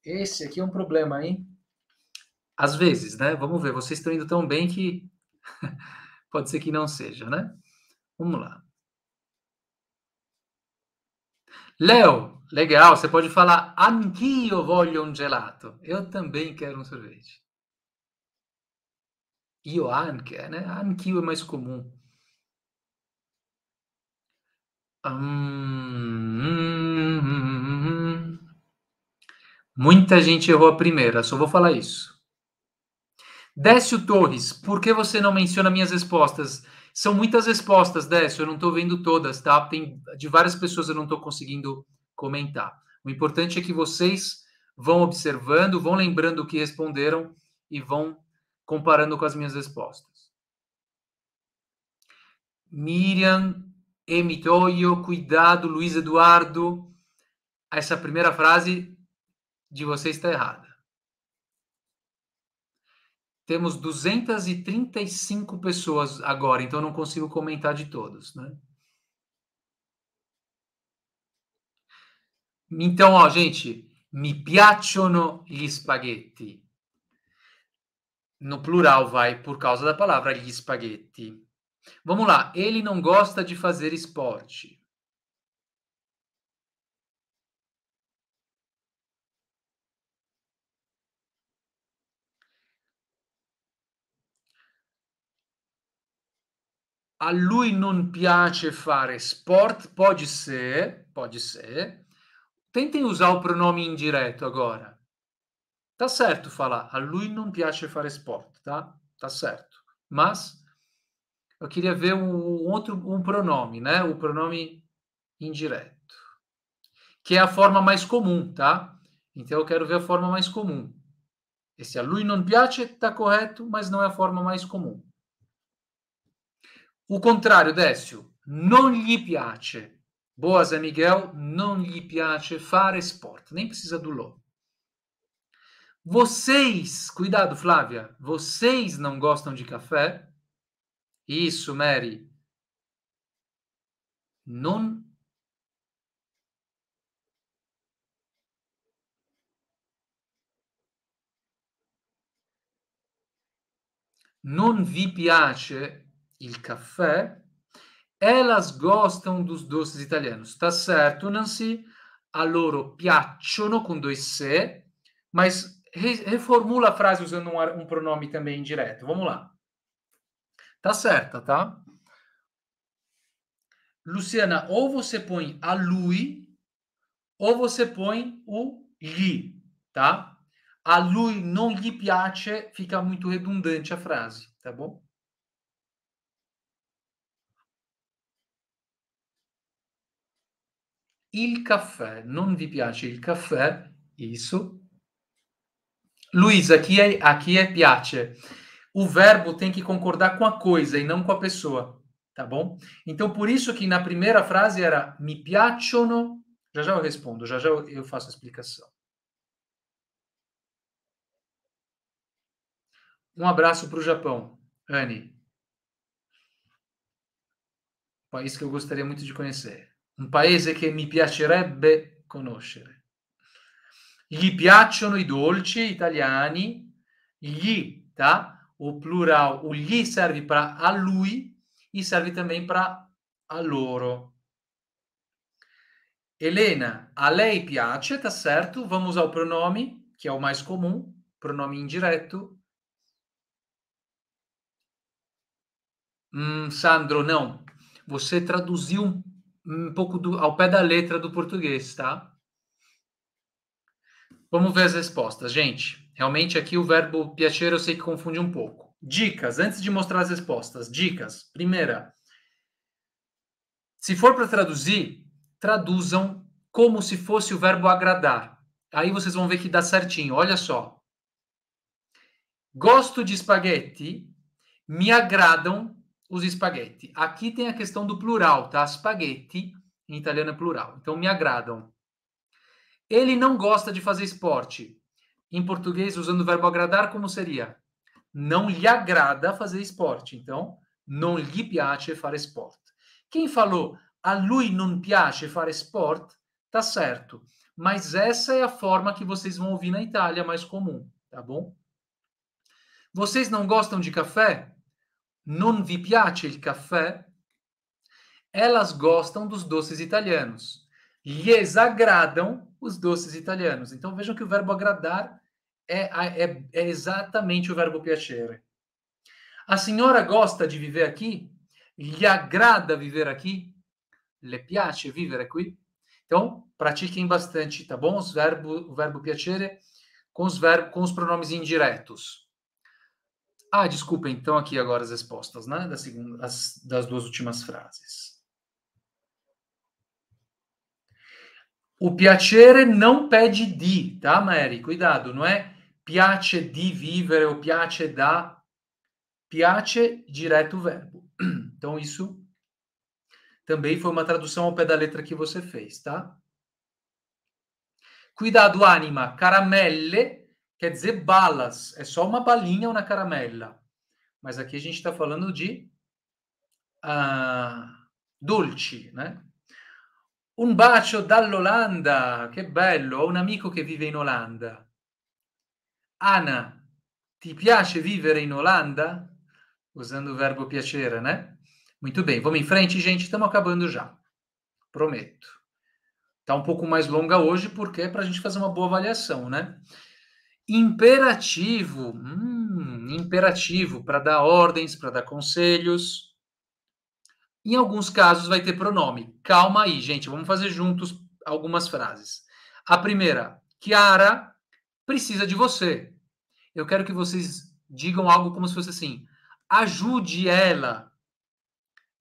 Esse aqui é um problema, hein? Às vezes, né? Vamos ver, vocês estão indo tão bem que pode ser que não seja, né? Vamos lá. Léo, legal, você pode falar anch'io voglio un gelato. Eu também quero um sorvete. Io anche, né? Anch'io é mais comum. Hum, hum, hum, Muita gente errou a primeira, só vou falar isso. Décio Torres, por que você não menciona minhas respostas? São muitas respostas, Décio, eu não estou vendo todas, tá? Tem de várias pessoas eu não estou conseguindo comentar. O importante é que vocês vão observando, vão lembrando o que responderam e vão comparando com as minhas respostas. Miriam Emitoio, cuidado, Luiz Eduardo. Essa primeira frase de você está errada. Temos 235 pessoas agora, então não consigo comentar de todos, né? Então, ó, gente, mi piacciono gli spaghetti. No plural vai por causa da palavra gli spaghetti. Vamos lá. Ele não gosta de fazer esporte. A lui non piace fare sport, pode ser, pode ser. Tentem usar o pronome indireto agora. Tá certo falar, a lui non piace fare sport, tá? Tá certo. Mas eu queria ver um, outro um pronome, né? O pronome indireto, que é a forma mais comum, tá? Então eu quero ver a forma mais comum. Esse a lui non piace está correto, mas não é a forma mais comum. O contrário, Décio. Não lhe piace. Boas, é Miguel. Não lhe piace fare sport. Nem precisa do lo. Vocês, cuidado, Flávia. Vocês não gostam de café? i Sumeri non non vi piace il caffè? Elas gostam dos doces italianos. Tá certo, Nancy? A loro piacciono con due se mas reformula a frase usando un, um pronome também indiretto Vamos lá. Tá certa, tá? Luciana, ou você põe a lui, ou você põe o gli, tá? A lui non gli piace, fica muito redundante a frase, tá bom? Il caffè, non vi piace il caffè? Isso. Luisa, a chi è, a piace? o verbo tem que concordar com a coisa e não com a pessoa, tá bom? Então, por isso que na primeira frase era mi piacciono, já já eu respondo, já já eu faço a explicação. Um abraço para o Japão, Anne. Um país que eu gostaria muito de conhecer. Um país que mi piacerebbe conoscere. Gli piacciono i dolci italiani. Gli, tá? o plural, o gli serve para a lui e serve também para a loro. Helena, a lei piace, tá certo? Vamos ao pronome, que é o mais comum, pronome indireto. Hum, Sandro, não. Você traduziu um, um pouco do, ao pé da letra do português, tá? Vamos ver as respostas, gente. Realmente aqui o verbo piacere eu sei que confunde um pouco. Dicas, antes de mostrar as respostas. Dicas. Primeira, se for para traduzir, traduzam como se fosse o verbo agradar. Aí vocês vão ver que dá certinho. Olha só. Gosto de espaguete, me agradam os espaguete. Aqui tem a questão do plural, tá? Espaguete em italiano é plural. Então me agradam. Ele não gosta de fazer esporte. Em português, usando o verbo agradar, como seria? Não lhe agrada fazer esporte. Então, non gli piace fare sport. Quem falou a lui non piace fare sport, tá certo. Mas essa é a forma que vocês vão ouvir na Itália, mais comum, tá bom? Vocês não gostam de café? Non vi piace il caffè? Elas gostam dos doces italianos. Lhes agradam os doces italianos. Então vejam que o verbo agradar é, é, é exatamente o verbo piacere. A senhora gosta de viver aqui? Lhe agrada viver aqui? Le piace viver aqui? Então, pratiquem bastante, tá bom? Os verbo, o verbo piacere com os, verbo com os pronomes indiretos. Ah, desculpa, então aqui agora as respostas, né? Da segunda, as, das duas últimas frases. O piacere não pede di, tá, Mary? Cuidado, não é piace di vivere ou piace da. Piace, direto verbo. Então, isso também foi uma tradução ao pé da letra que você fez, tá? Cuidado, anima. Caramelle quer dizer balas. É só uma balinha ou na caramela. Mas aqui a gente está falando de uh, ah, dolce, né? Un bacio dall'Olanda, che bello, ho un amico che vive in Olanda. Ana, ti piace vivere in Olanda? Usando o verbo piacere, né? Muito bem, vamos em frente, gente, estamos acabando já. Prometo. Está um pouco mais longa hoje porque é para a gente fazer uma boa avaliação, né? Imperativo, hum, imperativo para dar ordens, para dar conselhos. Em alguns casos vai ter pronome. Calma aí, gente. Vamos fazer juntos algumas frases. A primeira, Kiara precisa de você. Eu quero que vocês digam algo como se fosse assim: ajude ela.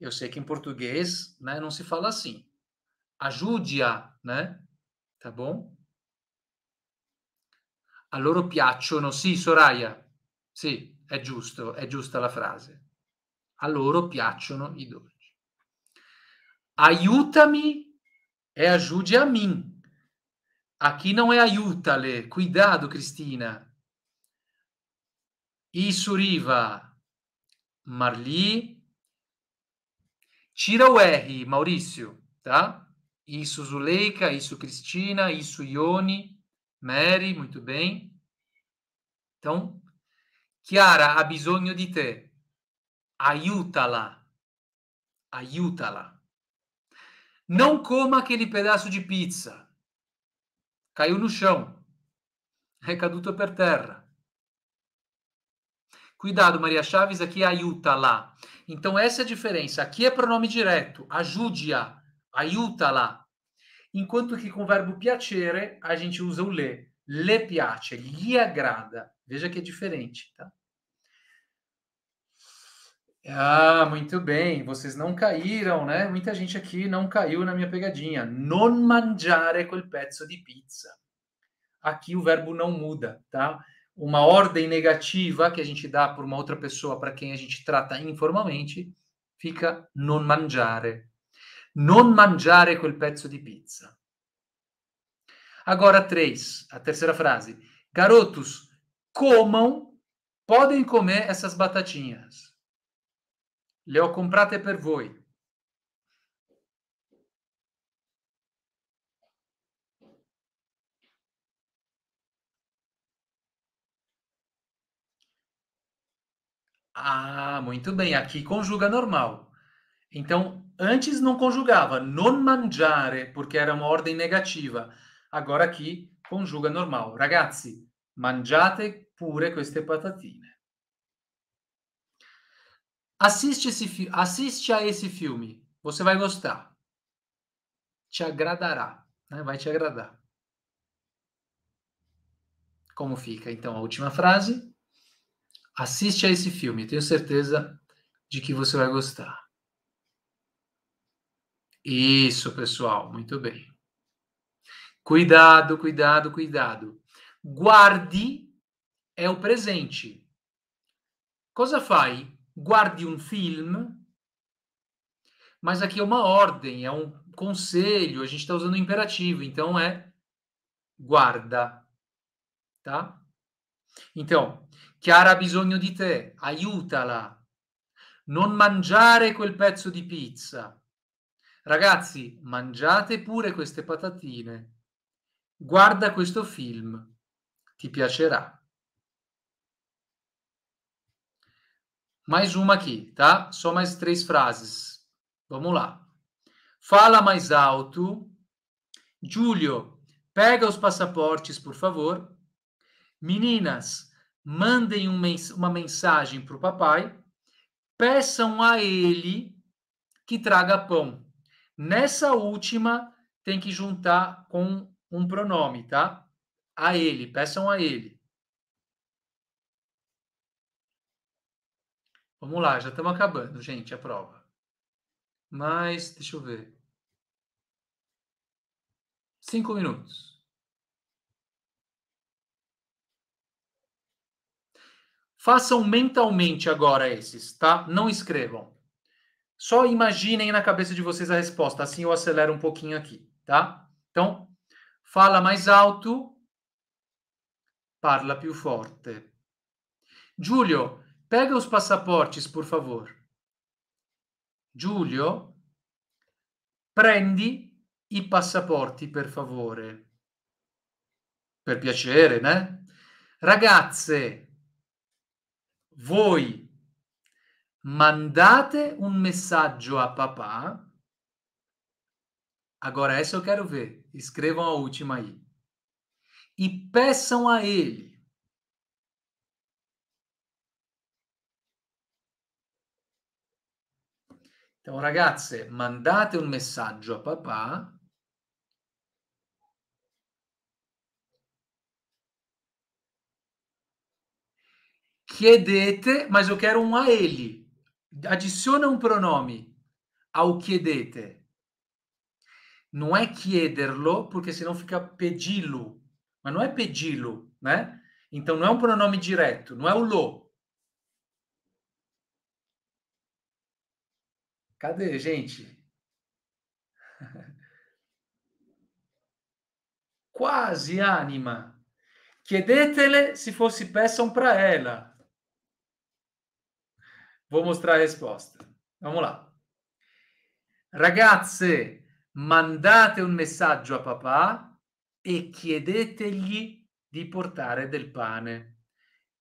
Eu sei que em português né, não se fala assim. Ajude-a, né? Tá bom? A loro piacciono. Sim, Soraya. Sim, é giusto, è giusta la frase. A loro piacciono i dolci ajuta me é ajude a mim. Aqui não é ayuta-le. Cuidado, Cristina. Isuriva. Marli. Tira o R, Maurício, tá? Isso Zuleika, isso Cristina, isso Ione, Mary, muito bem. Então, Chiara ha bisogno di te. Aiutala. Aiutala. Não coma aquele pedaço de pizza. Caiu no chão. Recaduto per terra. Cuidado, Maria Chaves, aqui é aiuta lá. Então, essa é a diferença. Aqui é pronome direto. Ajude-a. Aiuta lá. Enquanto que com o verbo piacere, a gente usa o le. Le piace. Lhe agrada. Veja que é diferente, tá? Ah, muito bem. Vocês não caíram, né? Muita gente aqui não caiu na minha pegadinha. Non mangiare quel pezzo di pizza. Aqui o verbo não muda, tá? Uma ordem negativa que a gente dá por uma outra pessoa para quem a gente trata informalmente fica non mangiare. Non mangiare quel pezzo di pizza. Agora, três, a terceira frase. Garotos, comam, podem comer essas batatinhas. Le ho comprate per voi. Ah, muito bem. Aqui conjuga normal. Então, antes não conjugava non mangiare, porque era uma ordem negativa. Agora aqui conjuga normal. Ragazzi, mangiate pure queste patatine. Assiste, esse, assiste a esse filme. Você vai gostar. Te agradará. Né? Vai te agradar. Como fica, então, a última frase? Assiste a esse filme. Tenho certeza de que você vai gostar. Isso, pessoal. Muito bem. Cuidado, cuidado, cuidado. Guarde é o presente. Cosa fai? guardi un film, mas aqui é uma ordem, é um conselho, a gente está usando o imperativo, então é guarda, tá? Então, Chiara ha bisogno di te, aiutala. Non mangiare quel pezzo di pizza. Ragazzi, mangiate pure queste patatine. Guarda questo film, ti piacerà. Mais uma aqui, tá? Só mais três frases. Vamos lá. Fala mais alto. Júlio, pega os passaportes, por favor. Meninas, mandem um mens uma mensagem para o papai. Peçam a ele que traga pão. Nessa última, tem que juntar com um pronome, tá? A ele, peçam a ele. Vamos lá, já estamos acabando, gente, a prova. Mas, deixa eu ver. Cinco minutos. Façam mentalmente agora esses, tá? Não escrevam. Só imaginem na cabeça de vocês a resposta. Assim eu acelero um pouquinho aqui, tá? Então, fala mais alto, parla più forte. Giulio, Pega os passaportes, por favor. Giulio, prendi i passaporti, per favore. Per piacere, né? Ragazze, voi mandate un messaggio a papà. Agora essa eu quero ver. Escrevam a última aí. E peçam a ele Dicevo, ragazze, mandate un messaggio a papà chiedete, mas eu quero un a ele. Adiciona un pronome ao chiedete. Non è chiederlo, porque senão fica pedilo. Ma non è pedilo, né? Então non è un pronome direto, non è un lo. Cadê, gente? Quasi anima. Chiedetele se fosse peçam para ela. Vou mostrar a resposta. Vamos lá. Ragazze, mandate un messaggio a papà e chiedetegli di portare del pane.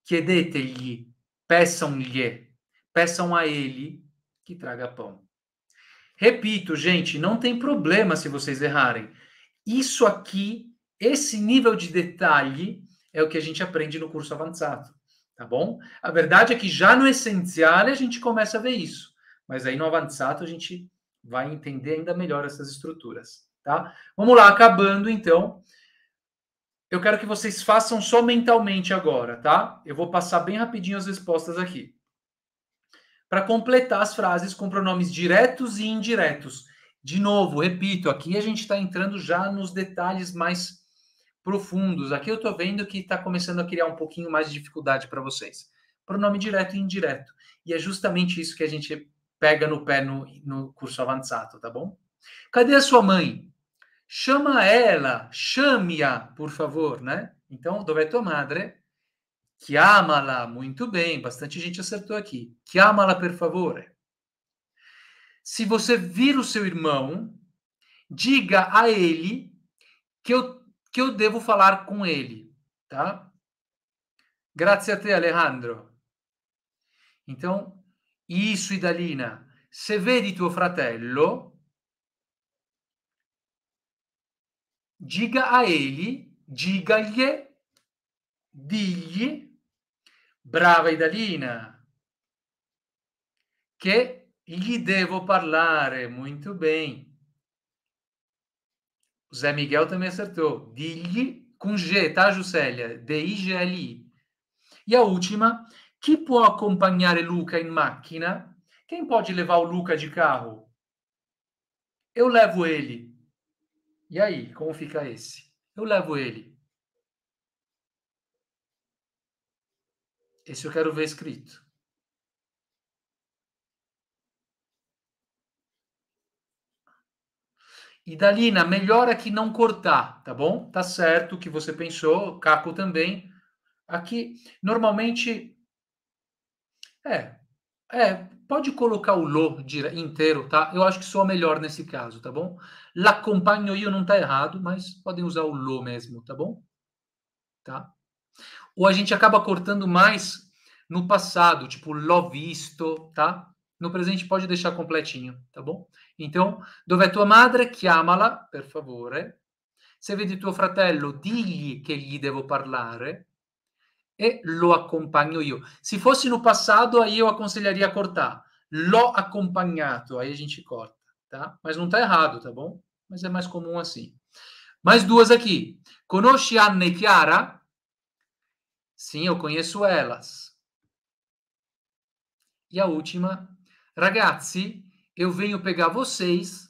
Chiedetegli, peçam-lhe, peçam a ele que traga pão. Repito, gente, não tem problema se vocês errarem. Isso aqui, esse nível de detalhe, é o que a gente aprende no curso avançado, tá bom? A verdade é que já no essencial a gente começa a ver isso, mas aí no avançado a gente vai entender ainda melhor essas estruturas, tá? Vamos lá, acabando então. Eu quero que vocês façam só mentalmente agora, tá? Eu vou passar bem rapidinho as respostas aqui para completar as frases com pronomes diretos e indiretos. De novo, repito, aqui a gente está entrando já nos detalhes mais profundos. Aqui eu estou vendo que está começando a criar um pouquinho mais de dificuldade para vocês. Pronome direto e indireto. E é justamente isso que a gente pega no pé no, no curso avançado, tá bom? Cadê a sua mãe? Chama ela, chame-a, por favor, né? Então, dove é tua madre? Chama-la muito bem, bastante gente acertou aqui. Chama-la por favor. Se você vir o seu irmão, diga a ele que eu, que eu devo falar com ele, tá? Grazie a te, Alejandro. Então, isso, Idalina. Se vedi tuo fratello, diga a ele, diga-lhe, digli brava Idalina, que lhe devo parlare muito bem. O Zé Miguel também acertou. Digli com G, tá, Juscelia? D-I-G-L-I. E a última, que può acompanhar Luca em máquina? Quem pode levar o Luca de carro? Eu levo ele. E aí, como fica esse? Eu levo ele. Esse eu quero ver escrito. E Dalina, melhor aqui não cortar, tá bom? Tá certo o que você pensou, Caco também. Aqui, normalmente. É, é, pode colocar o lo inteiro, tá? Eu acho que soa melhor nesse caso, tá bom? L'accompagno io não tá errado, mas podem usar o lo mesmo, tá bom? Tá? ou a gente acaba cortando mais no passado, tipo lo visto, tá? No presente pode deixar completinho, tá bom? Então, dove tua madre? Chiamala, per favore. Se vedi tuo fratello, digli che gli devo parlare e lo acompanho io. Se fosse no passado, aí eu aconselharia a cortar. Lo acompanhado, aí a gente corta, tá? Mas não tá errado, tá bom? Mas é mais comum assim. Mais duas aqui. Conosci Anne e Chiara? Sim, eu conheço elas. E a última, ragazzi, eu venho pegar vocês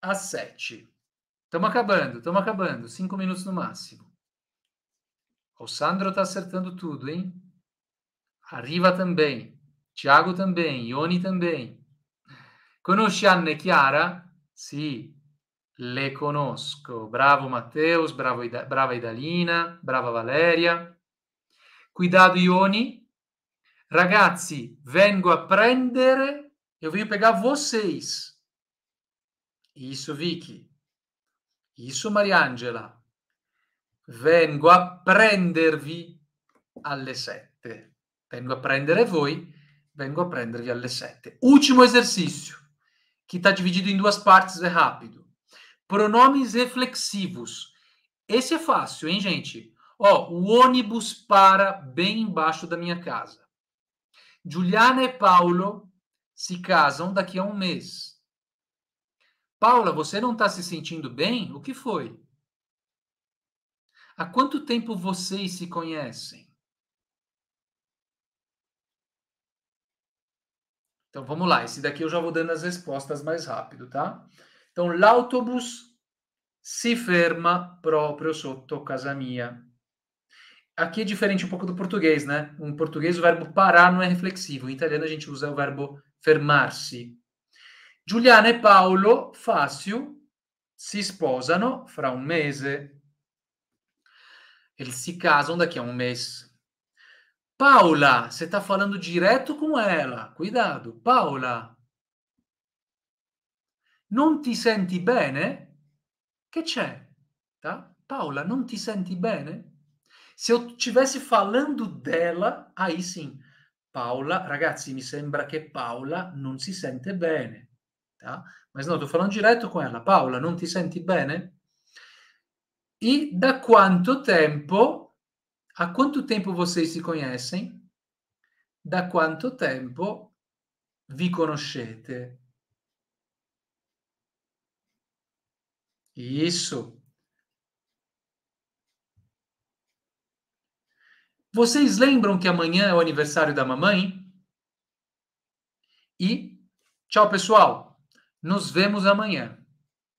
às sete. Estamos acabando, estamos acabando. Cinco minutos no máximo. O Sandro está acertando tudo, hein? Arriva também. Tiago também. Ione também. Conosci Anne Chiara? Sì, le conosco. Bravo Matteo, bravo Ida brava Idalina, brava Valeria. Cuidado, Ioni. Ragazzi, vengo a prendere. Eu venho pegar vocês. Isso, Vicky. Isso, Mariangela. Vengo a prendervi alle sette. Vengo a prendere voi, vengo a prendervi alle sette. Último exercício, que está dividido em duas partes, é rápido. Pronomes reflexivos. Esse é fácil, hein, gente? Ó, o ônibus para bem embaixo da minha casa. Juliana e Paulo se casam daqui a um mês. Paula, você não está se sentindo bem? O que foi? Há quanto tempo vocês se conhecem? Então vamos lá, esse daqui eu já vou dando as respostas mais rápido, tá? Então, l'autobus si ferma proprio sotto casa mia. aqui é diferente um pouco do português, né? Em um português o verbo parar não é reflexivo, em italiano a gente usa o verbo fermarsi. Giuliana e Paolo Fazio si sposano fra un mese. Eles se casam daqui a um mês. Paula, você está falando direto com ela. Cuidado. Paula, non ti senti bene? Che c'è? Tá? Paola, non ti senti bene? Se eu estivesse falando dela, aí sim. Paola, ragazzi, mi sembra che Paola non si sente bene. Tá? Mas não, estou falando direto com ela. Paola, non ti senti bene? E da quanto tempo, a quanto tempo vocês se conhecem? Da quanto tempo vi conoscete? Isso. Vocês lembram que amanhã é o aniversário da mamãe? E tchau, pessoal. Nos vemos amanhã.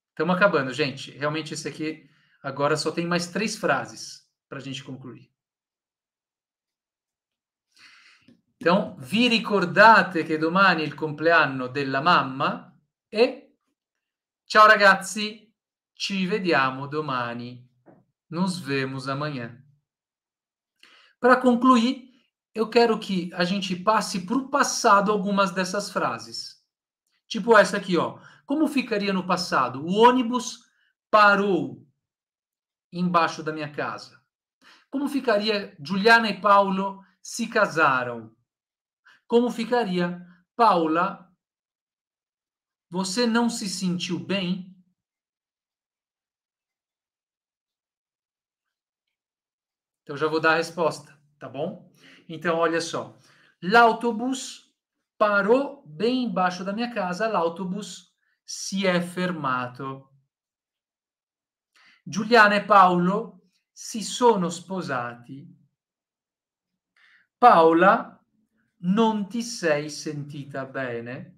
Estamos acabando, gente. Realmente, esse aqui agora só tem mais três frases para a gente concluir. Então, vi ricordate che domani il compleanno della mamma e ciao ragazzi, ci vediamo domani. Nos vemos amanhã. Para concluir, eu quero que a gente passe para o passado algumas dessas frases. Tipo essa aqui, ó. Como ficaria no passado? O ônibus parou embaixo da minha casa. Como ficaria Juliana e Paulo se casaram? Como ficaria Paula? Você não se sentiu bem Então já vou dar a resposta, tá bom? Então olha só. L'autobus parou bem embaixo da minha casa. L'autobus si è fermato. Giuliana e Paolo si sono sposati. Paula, non ti sei sentita bene,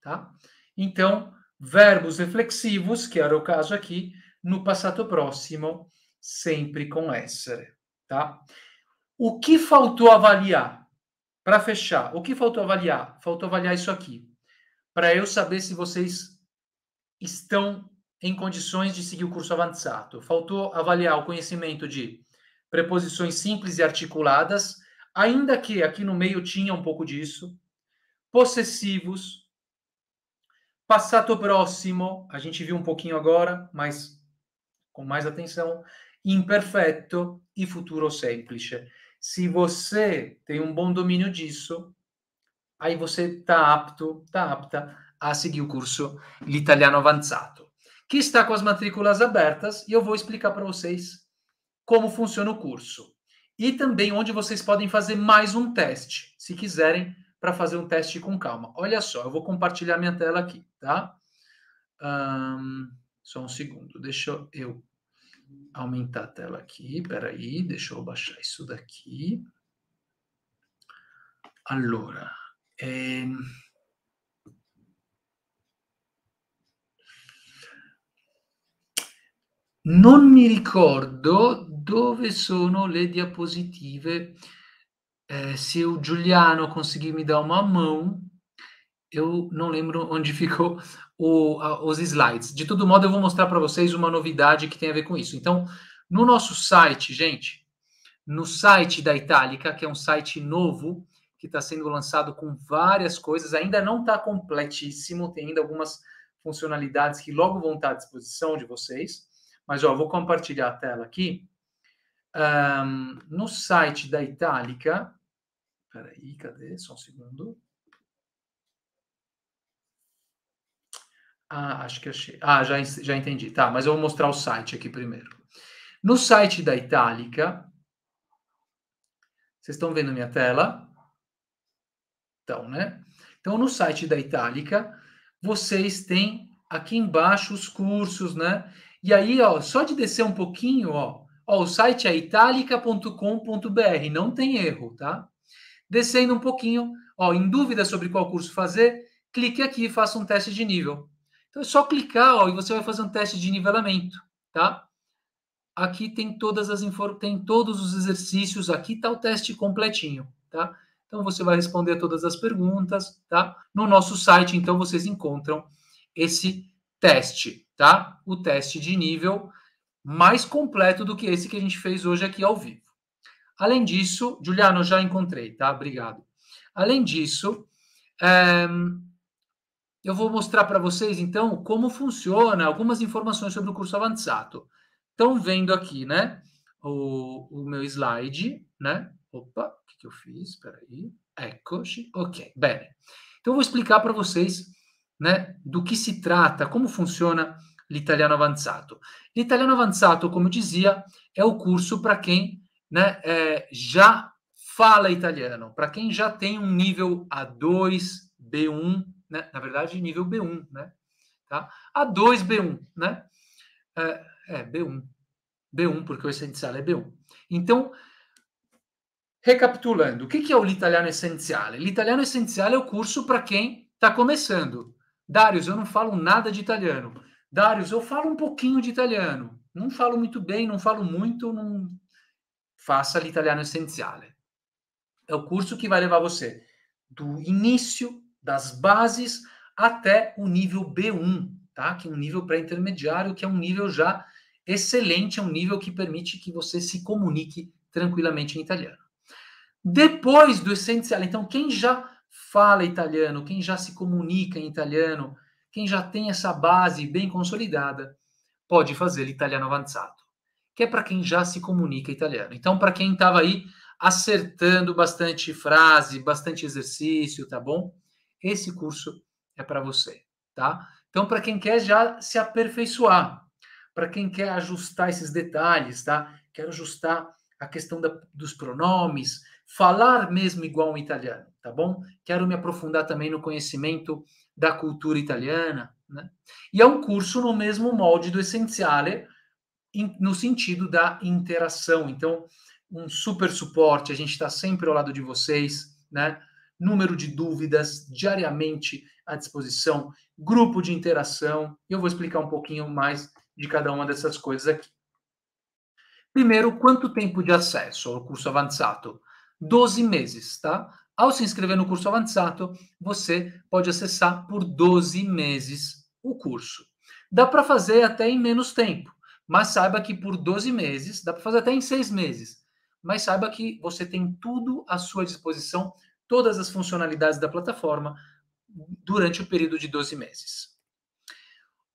tá? Então, verbos reflexivos, que era o caso aqui, no passado próximo, sempre com essere. Tá? O que faltou avaliar? Para fechar, o que faltou avaliar? Faltou avaliar isso aqui. Para eu saber se vocês estão em condições de seguir o curso avançado. Faltou avaliar o conhecimento de preposições simples e articuladas, ainda que aqui no meio tinha um pouco disso, possessivos, passato próximo, a gente viu um pouquinho agora, mas com mais atenção, imperfeito e futuro semplice. Se você tem um bom domínio disso, aí você está apto, está apta a seguir o curso L'Italiano Avançado, que está com as matrículas abertas e eu vou explicar para vocês como funciona o curso. E também onde vocês podem fazer mais um teste, se quiserem, para fazer um teste com calma. Olha só, eu vou compartilhar minha tela aqui, tá? Um, só um segundo, deixa eu aumentate ela aqui, peraí, deixa eu baixar isso daqui. Allora, ehm... non mi ricordo dove sono le diapositive. Eh, se o Giuliano conseguir me dar uma mão, eu não lembro onde ficou o, a, os slides. De todo modo, eu vou mostrar para vocês uma novidade que tem a ver com isso. Então, no nosso site, gente, no site da Itálica, que é um site novo, que está sendo lançado com várias coisas, ainda não está completíssimo, tem ainda algumas funcionalidades que logo vão estar tá à disposição de vocês. Mas, ó, vou compartilhar a tela aqui. Um, no site da Itálica, peraí, cadê? Só um segundo. Ah, acho que achei. Ah, já, já entendi. Tá, mas eu vou mostrar o site aqui primeiro. No site da Itálica, vocês estão vendo minha tela? Então, né? Então, no site da Itálica, vocês têm aqui embaixo os cursos, né? E aí, ó, só de descer um pouquinho, ó, ó o site é itálica.com.br, não tem erro, tá? Descendo um pouquinho, ó, em dúvida sobre qual curso fazer, clique aqui e faça um teste de nível. Então é só clicar ó, e você vai fazer um teste de nivelamento, tá? Aqui tem todas as tem todos os exercícios, aqui está o teste completinho, tá? Então você vai responder todas as perguntas, tá? No nosso site, então vocês encontram esse teste, tá? O teste de nível mais completo do que esse que a gente fez hoje aqui ao vivo. Além disso, Juliano, já encontrei, tá? Obrigado. Além disso, é, eu vou mostrar para vocês então como funciona algumas informações sobre o curso avançado. Estão vendo aqui, né? O, o meu slide, né? Opa, o que, que eu fiz? Espera aí. Ecco, Ok, bem. Então eu vou explicar para vocês, né, do que se trata, como funciona l'italiano avançado. L'italiano avançado, como eu dizia, é o curso para quem, né, é, já fala italiano, para quem já tem um nível A2, B1 né? na verdade, nível B1, né? Tá? A2, B1, né? É, é, B1. B1, porque o essencial é B1. Então, recapitulando, o que é o L'Italiano o L'Italiano essencial é o curso para quem está começando. Darius, eu não falo nada de italiano. Darius, eu falo um pouquinho de italiano. Não falo muito bem, não falo muito, não... Faça L'Italiano essencial É o curso que vai levar você do início das bases até o nível B1, tá? Que é um nível pré-intermediário, que é um nível já excelente, é um nível que permite que você se comunique tranquilamente em italiano. Depois do essencial, então quem já fala italiano, quem já se comunica em italiano, quem já tem essa base bem consolidada, pode fazer italiano avançado, que é para quem já se comunica italiano. Então, para quem estava aí acertando bastante frase, bastante exercício, tá bom? esse curso é para você, tá? Então, para quem quer já se aperfeiçoar, para quem quer ajustar esses detalhes, tá? Quero ajustar a questão da, dos pronomes, falar mesmo igual um italiano, tá bom? Quero me aprofundar também no conhecimento da cultura italiana, né? E é um curso no mesmo molde do Essenziale, in, no sentido da interação. Então, um super suporte, a gente está sempre ao lado de vocês, né? número de dúvidas diariamente à disposição, grupo de interação, e eu vou explicar um pouquinho mais de cada uma dessas coisas aqui. Primeiro, quanto tempo de acesso ao curso avançado? 12 meses, tá? Ao se inscrever no curso avançado, você pode acessar por 12 meses o curso. Dá para fazer até em menos tempo, mas saiba que por 12 meses, dá para fazer até em 6 meses, mas saiba que você tem tudo à sua disposição todas as funcionalidades da plataforma durante o período de 12 meses.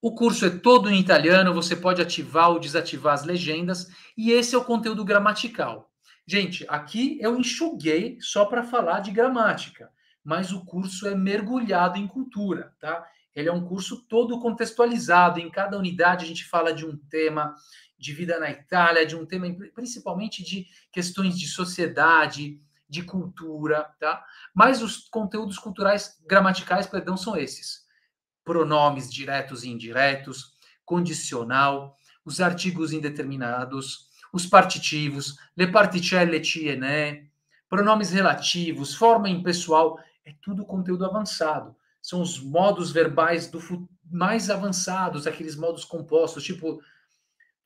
O curso é todo em italiano, você pode ativar ou desativar as legendas, e esse é o conteúdo gramatical. Gente, aqui eu enxuguei só para falar de gramática, mas o curso é mergulhado em cultura, tá? Ele é um curso todo contextualizado, em cada unidade a gente fala de um tema de vida na Itália, de um tema principalmente de questões de sociedade, de cultura, tá? Mas os conteúdos culturais gramaticais, perdão, são esses: pronomes diretos e indiretos, condicional, os artigos indeterminados, os partitivos, le particelle ci e pronomes relativos, forma impessoal, é tudo conteúdo avançado. São os modos verbais do mais avançados, aqueles modos compostos, tipo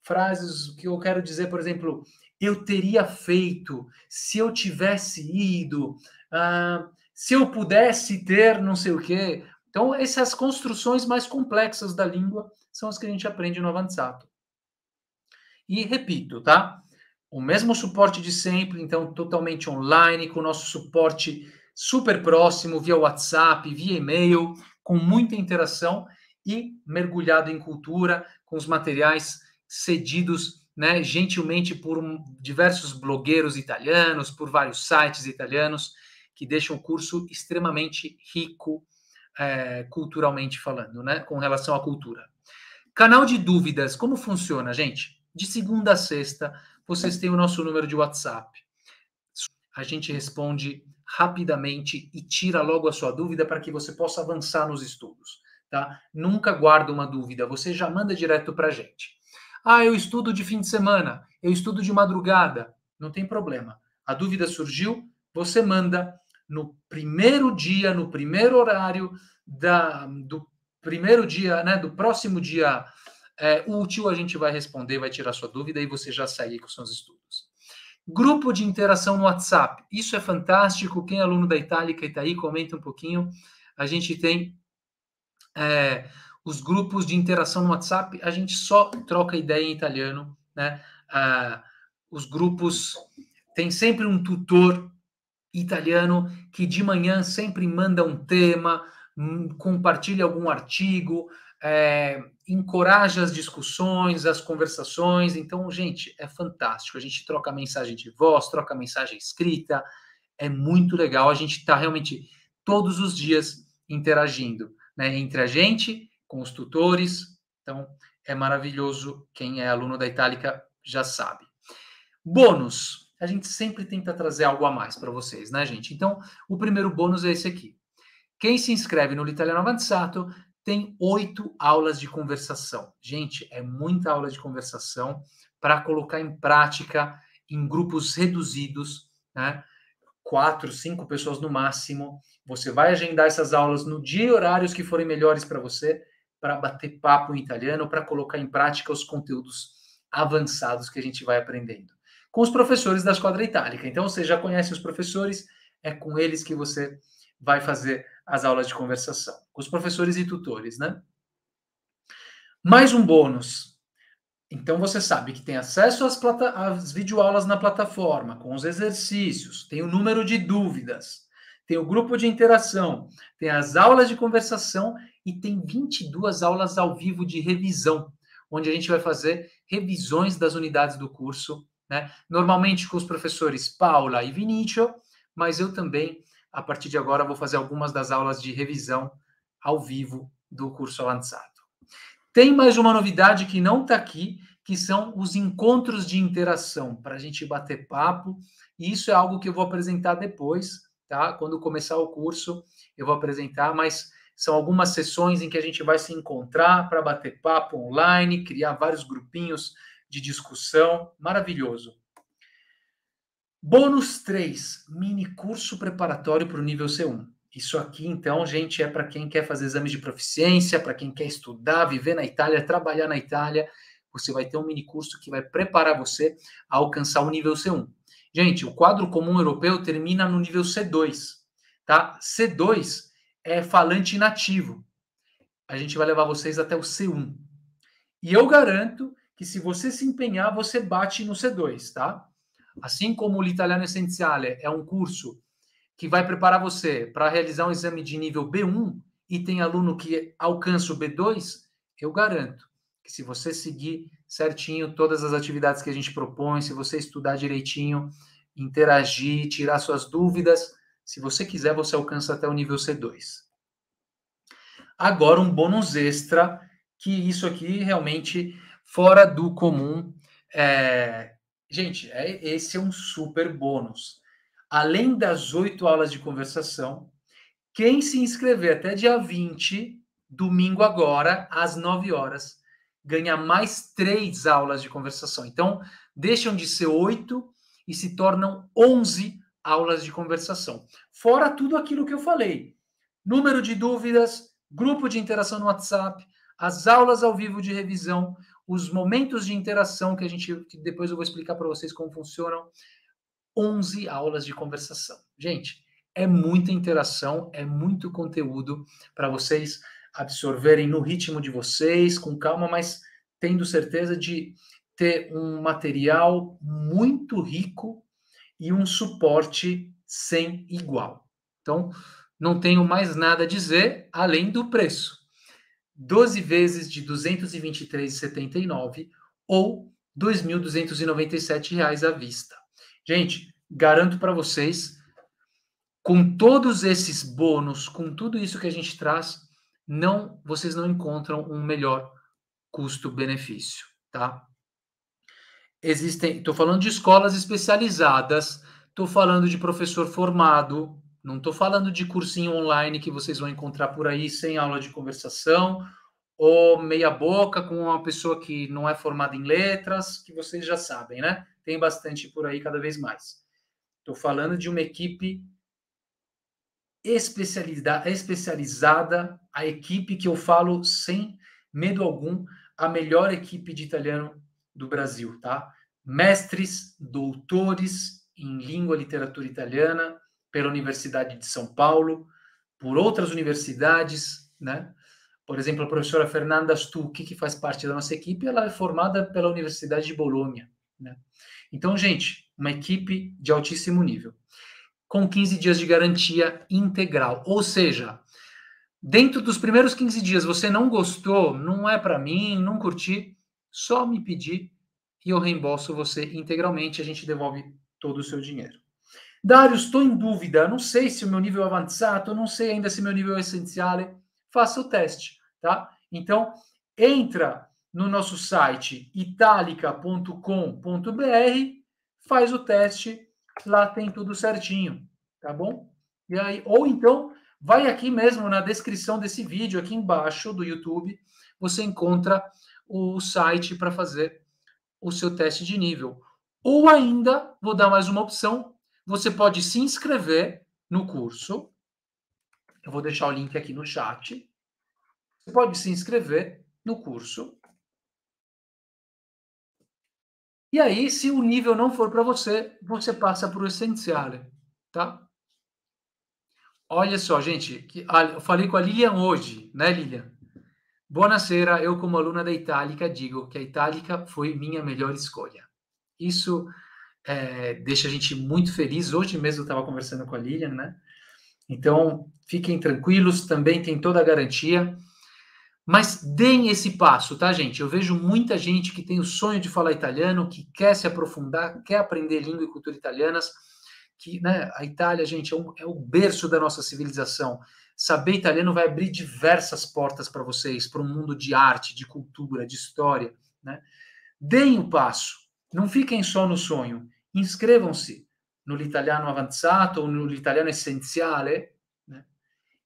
frases que eu quero dizer, por exemplo, eu teria feito se eu tivesse ido, ah, se eu pudesse ter não sei o quê. Então, essas construções mais complexas da língua são as que a gente aprende no avançado. E repito, tá? O mesmo suporte de sempre, então totalmente online, com o nosso suporte super próximo via WhatsApp, via e-mail, com muita interação e mergulhado em cultura, com os materiais cedidos né, gentilmente por um, diversos blogueiros italianos, por vários sites italianos, que deixam o curso extremamente rico é, culturalmente falando, né, com relação à cultura. Canal de dúvidas, como funciona, gente? De segunda a sexta, vocês têm o nosso número de WhatsApp. A gente responde rapidamente e tira logo a sua dúvida para que você possa avançar nos estudos, tá? Nunca guarda uma dúvida, você já manda direto para a gente. Ah, eu estudo de fim de semana, eu estudo de madrugada. Não tem problema. A dúvida surgiu, você manda no primeiro dia, no primeiro horário da, do primeiro dia, né, do próximo dia é, útil, a gente vai responder, vai tirar sua dúvida e você já segue com seus estudos. Grupo de interação no WhatsApp. Isso é fantástico. Quem é aluno da Itálica e está aí, comenta um pouquinho. A gente tem é, os grupos de interação no WhatsApp, a gente só troca ideia em italiano, né? Ah, os grupos tem sempre um tutor italiano que de manhã sempre manda um tema, hum, compartilha algum artigo, é, encoraja as discussões, as conversações. Então, gente, é fantástico. A gente troca mensagem de voz, troca mensagem escrita. É muito legal. A gente está realmente todos os dias interagindo, né? Entre a gente com os tutores. Então, é maravilhoso. Quem é aluno da Itálica já sabe. Bônus. A gente sempre tenta trazer algo a mais para vocês, né, gente? Então, o primeiro bônus é esse aqui. Quem se inscreve no L'Italiano Avançado tem oito aulas de conversação. Gente, é muita aula de conversação para colocar em prática em grupos reduzidos, né? Quatro, cinco pessoas no máximo. Você vai agendar essas aulas no dia e horários que forem melhores para você para bater papo em italiano, para colocar em prática os conteúdos avançados que a gente vai aprendendo. Com os professores da Esquadra Itálica. Então, você já conhece os professores, é com eles que você vai fazer as aulas de conversação. Com os professores e tutores, né? Mais um bônus. Então, você sabe que tem acesso às, plata às videoaulas na plataforma, com os exercícios, tem o número de dúvidas, tem o grupo de interação, tem as aulas de conversação e tem 22 aulas ao vivo de revisão, onde a gente vai fazer revisões das unidades do curso, né? Normalmente com os professores Paula e Vinícius, mas eu também, a partir de agora, vou fazer algumas das aulas de revisão ao vivo do curso avançado. Tem mais uma novidade que não está aqui, que são os encontros de interação, para a gente bater papo. E isso é algo que eu vou apresentar depois, tá? Quando começar o curso, eu vou apresentar, mas são algumas sessões em que a gente vai se encontrar para bater papo online, criar vários grupinhos de discussão. Maravilhoso. Bônus 3, mini curso preparatório para o nível C1. Isso aqui, então, gente, é para quem quer fazer exames de proficiência, para quem quer estudar, viver na Itália, trabalhar na Itália. Você vai ter um mini curso que vai preparar você a alcançar o nível C1. Gente, o quadro comum europeu termina no nível C2, tá? C2 é falante nativo. A gente vai levar vocês até o C1. E eu garanto que se você se empenhar, você bate no C2, tá? Assim como o Italiano Essenziale é um curso que vai preparar você para realizar um exame de nível B1 e tem aluno que alcança o B2, eu garanto que se você seguir certinho todas as atividades que a gente propõe, se você estudar direitinho, interagir, tirar suas dúvidas, se você quiser, você alcança até o nível C2. Agora, um bônus extra, que isso aqui realmente fora do comum. É... Gente, é, esse é um super bônus. Além das oito aulas de conversação, quem se inscrever até dia 20, domingo agora, às 9 horas, ganha mais três aulas de conversação. Então, deixam de ser oito e se tornam aulas aulas de conversação. Fora tudo aquilo que eu falei: número de dúvidas, grupo de interação no WhatsApp, as aulas ao vivo de revisão, os momentos de interação que a gente que depois eu vou explicar para vocês como funcionam. 11 aulas de conversação. Gente, é muita interação, é muito conteúdo para vocês absorverem no ritmo de vocês, com calma, mas tendo certeza de ter um material muito rico e um suporte sem igual. Então, não tenho mais nada a dizer além do preço. 12 vezes de R$ 223,79 ou R$ 2.297 à vista. Gente, garanto para vocês, com todos esses bônus, com tudo isso que a gente traz, não vocês não encontram um melhor custo-benefício, tá? Existem, estou falando de escolas especializadas, estou falando de professor formado, não estou falando de cursinho online que vocês vão encontrar por aí sem aula de conversação ou meia boca com uma pessoa que não é formada em letras, que vocês já sabem, né? Tem bastante por aí cada vez mais. Estou falando de uma equipe especializada, a equipe que eu falo sem medo algum, a melhor equipe de italiano do Brasil, tá? Mestres, doutores em língua e literatura italiana pela Universidade de São Paulo, por outras universidades, né? Por exemplo, a professora Fernanda Stucchi, que faz parte da nossa equipe, ela é formada pela Universidade de Bolonha, né? Então, gente, uma equipe de altíssimo nível, com 15 dias de garantia integral, ou seja, dentro dos primeiros 15 dias você não gostou, não é para mim, não curti, só me pedir e eu reembolso você integralmente, a gente devolve todo o seu dinheiro. Dario, estou em dúvida, não sei se o meu nível é avançado, não sei ainda se meu nível é essencial. Faça o teste, tá? Então, entra no nosso site italica.com.br, faz o teste, lá tem tudo certinho, tá bom? E aí, ou então, vai aqui mesmo na descrição desse vídeo, aqui embaixo do YouTube, você encontra o site para fazer o seu teste de nível. Ou ainda, vou dar mais uma opção, você pode se inscrever no curso. Eu vou deixar o link aqui no chat. Você pode se inscrever no curso. E aí, se o nível não for para você, você passa para o essencial, tá? Olha só, gente, que, eu falei com a Lilian hoje, né, Lilian? Buonasera, eu como aluna da Itálica digo que a Itálica foi minha melhor escolha. Isso é, deixa a gente muito feliz. Hoje mesmo eu estava conversando com a Lilian, né? Então, fiquem tranquilos, também tem toda a garantia. Mas deem esse passo, tá, gente? Eu vejo muita gente que tem o sonho de falar italiano, que quer se aprofundar, quer aprender língua e cultura italianas, que né, a Itália, gente, é, um, é o berço da nossa civilização. Saber italiano vai abrir diversas portas para vocês, para um mundo de arte, de cultura, de história. Né? Deem o passo, não fiquem só no sonho. Inscrevam-se no L'Italiano Avanzato ou no L'Italiano Essenziale né?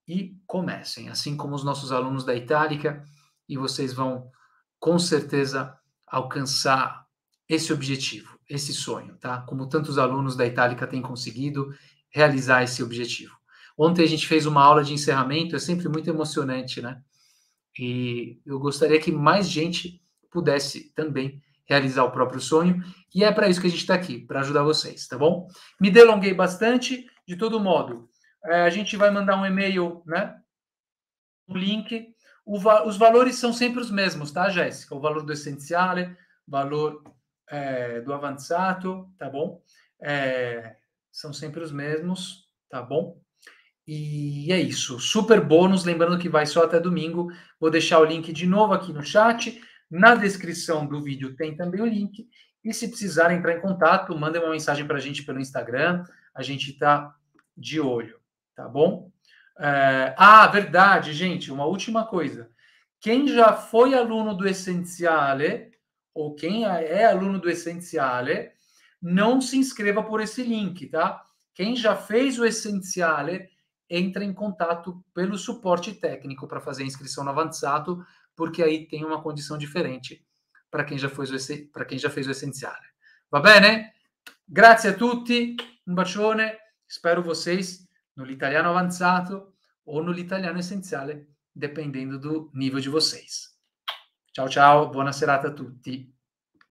e comecem, assim como os nossos alunos da Itálica, e vocês vão com certeza alcançar esse objetivo, esse sonho, tá? Como tantos alunos da Itálica têm conseguido realizar esse objetivo. Ontem a gente fez uma aula de encerramento, é sempre muito emocionante, né? E eu gostaria que mais gente pudesse também realizar o próprio sonho, e é para isso que a gente está aqui, para ajudar vocês, tá bom? Me delonguei bastante, de todo modo. É, a gente vai mandar um e-mail, né? Um link. Va os valores são sempre os mesmos, tá, Jéssica? O valor do essencial, valor é, do avançado, tá bom? É, são sempre os mesmos, tá bom? E é isso. Super bônus. Lembrando que vai só até domingo. Vou deixar o link de novo aqui no chat. Na descrição do vídeo tem também o link. E se precisar entrar em contato, mandem uma mensagem para a gente pelo Instagram. A gente está de olho, tá bom? É... Ah, verdade, gente. Uma última coisa. Quem já foi aluno do Essenziale, ou quem é aluno do Essenziale, não se inscreva por esse link, tá? Quem já fez o Essenziale, entra em contato pelo suporte técnico para fazer a inscrição no avançado, porque aí tem uma condição diferente para quem, quem já fez o essencial. Va bene? Grazie a tutti, un bacione, spero vocês no italiano avançado ou no italiano essenziale, dependendo do nível de vocês. Ciao ciao, buona serata a tutti.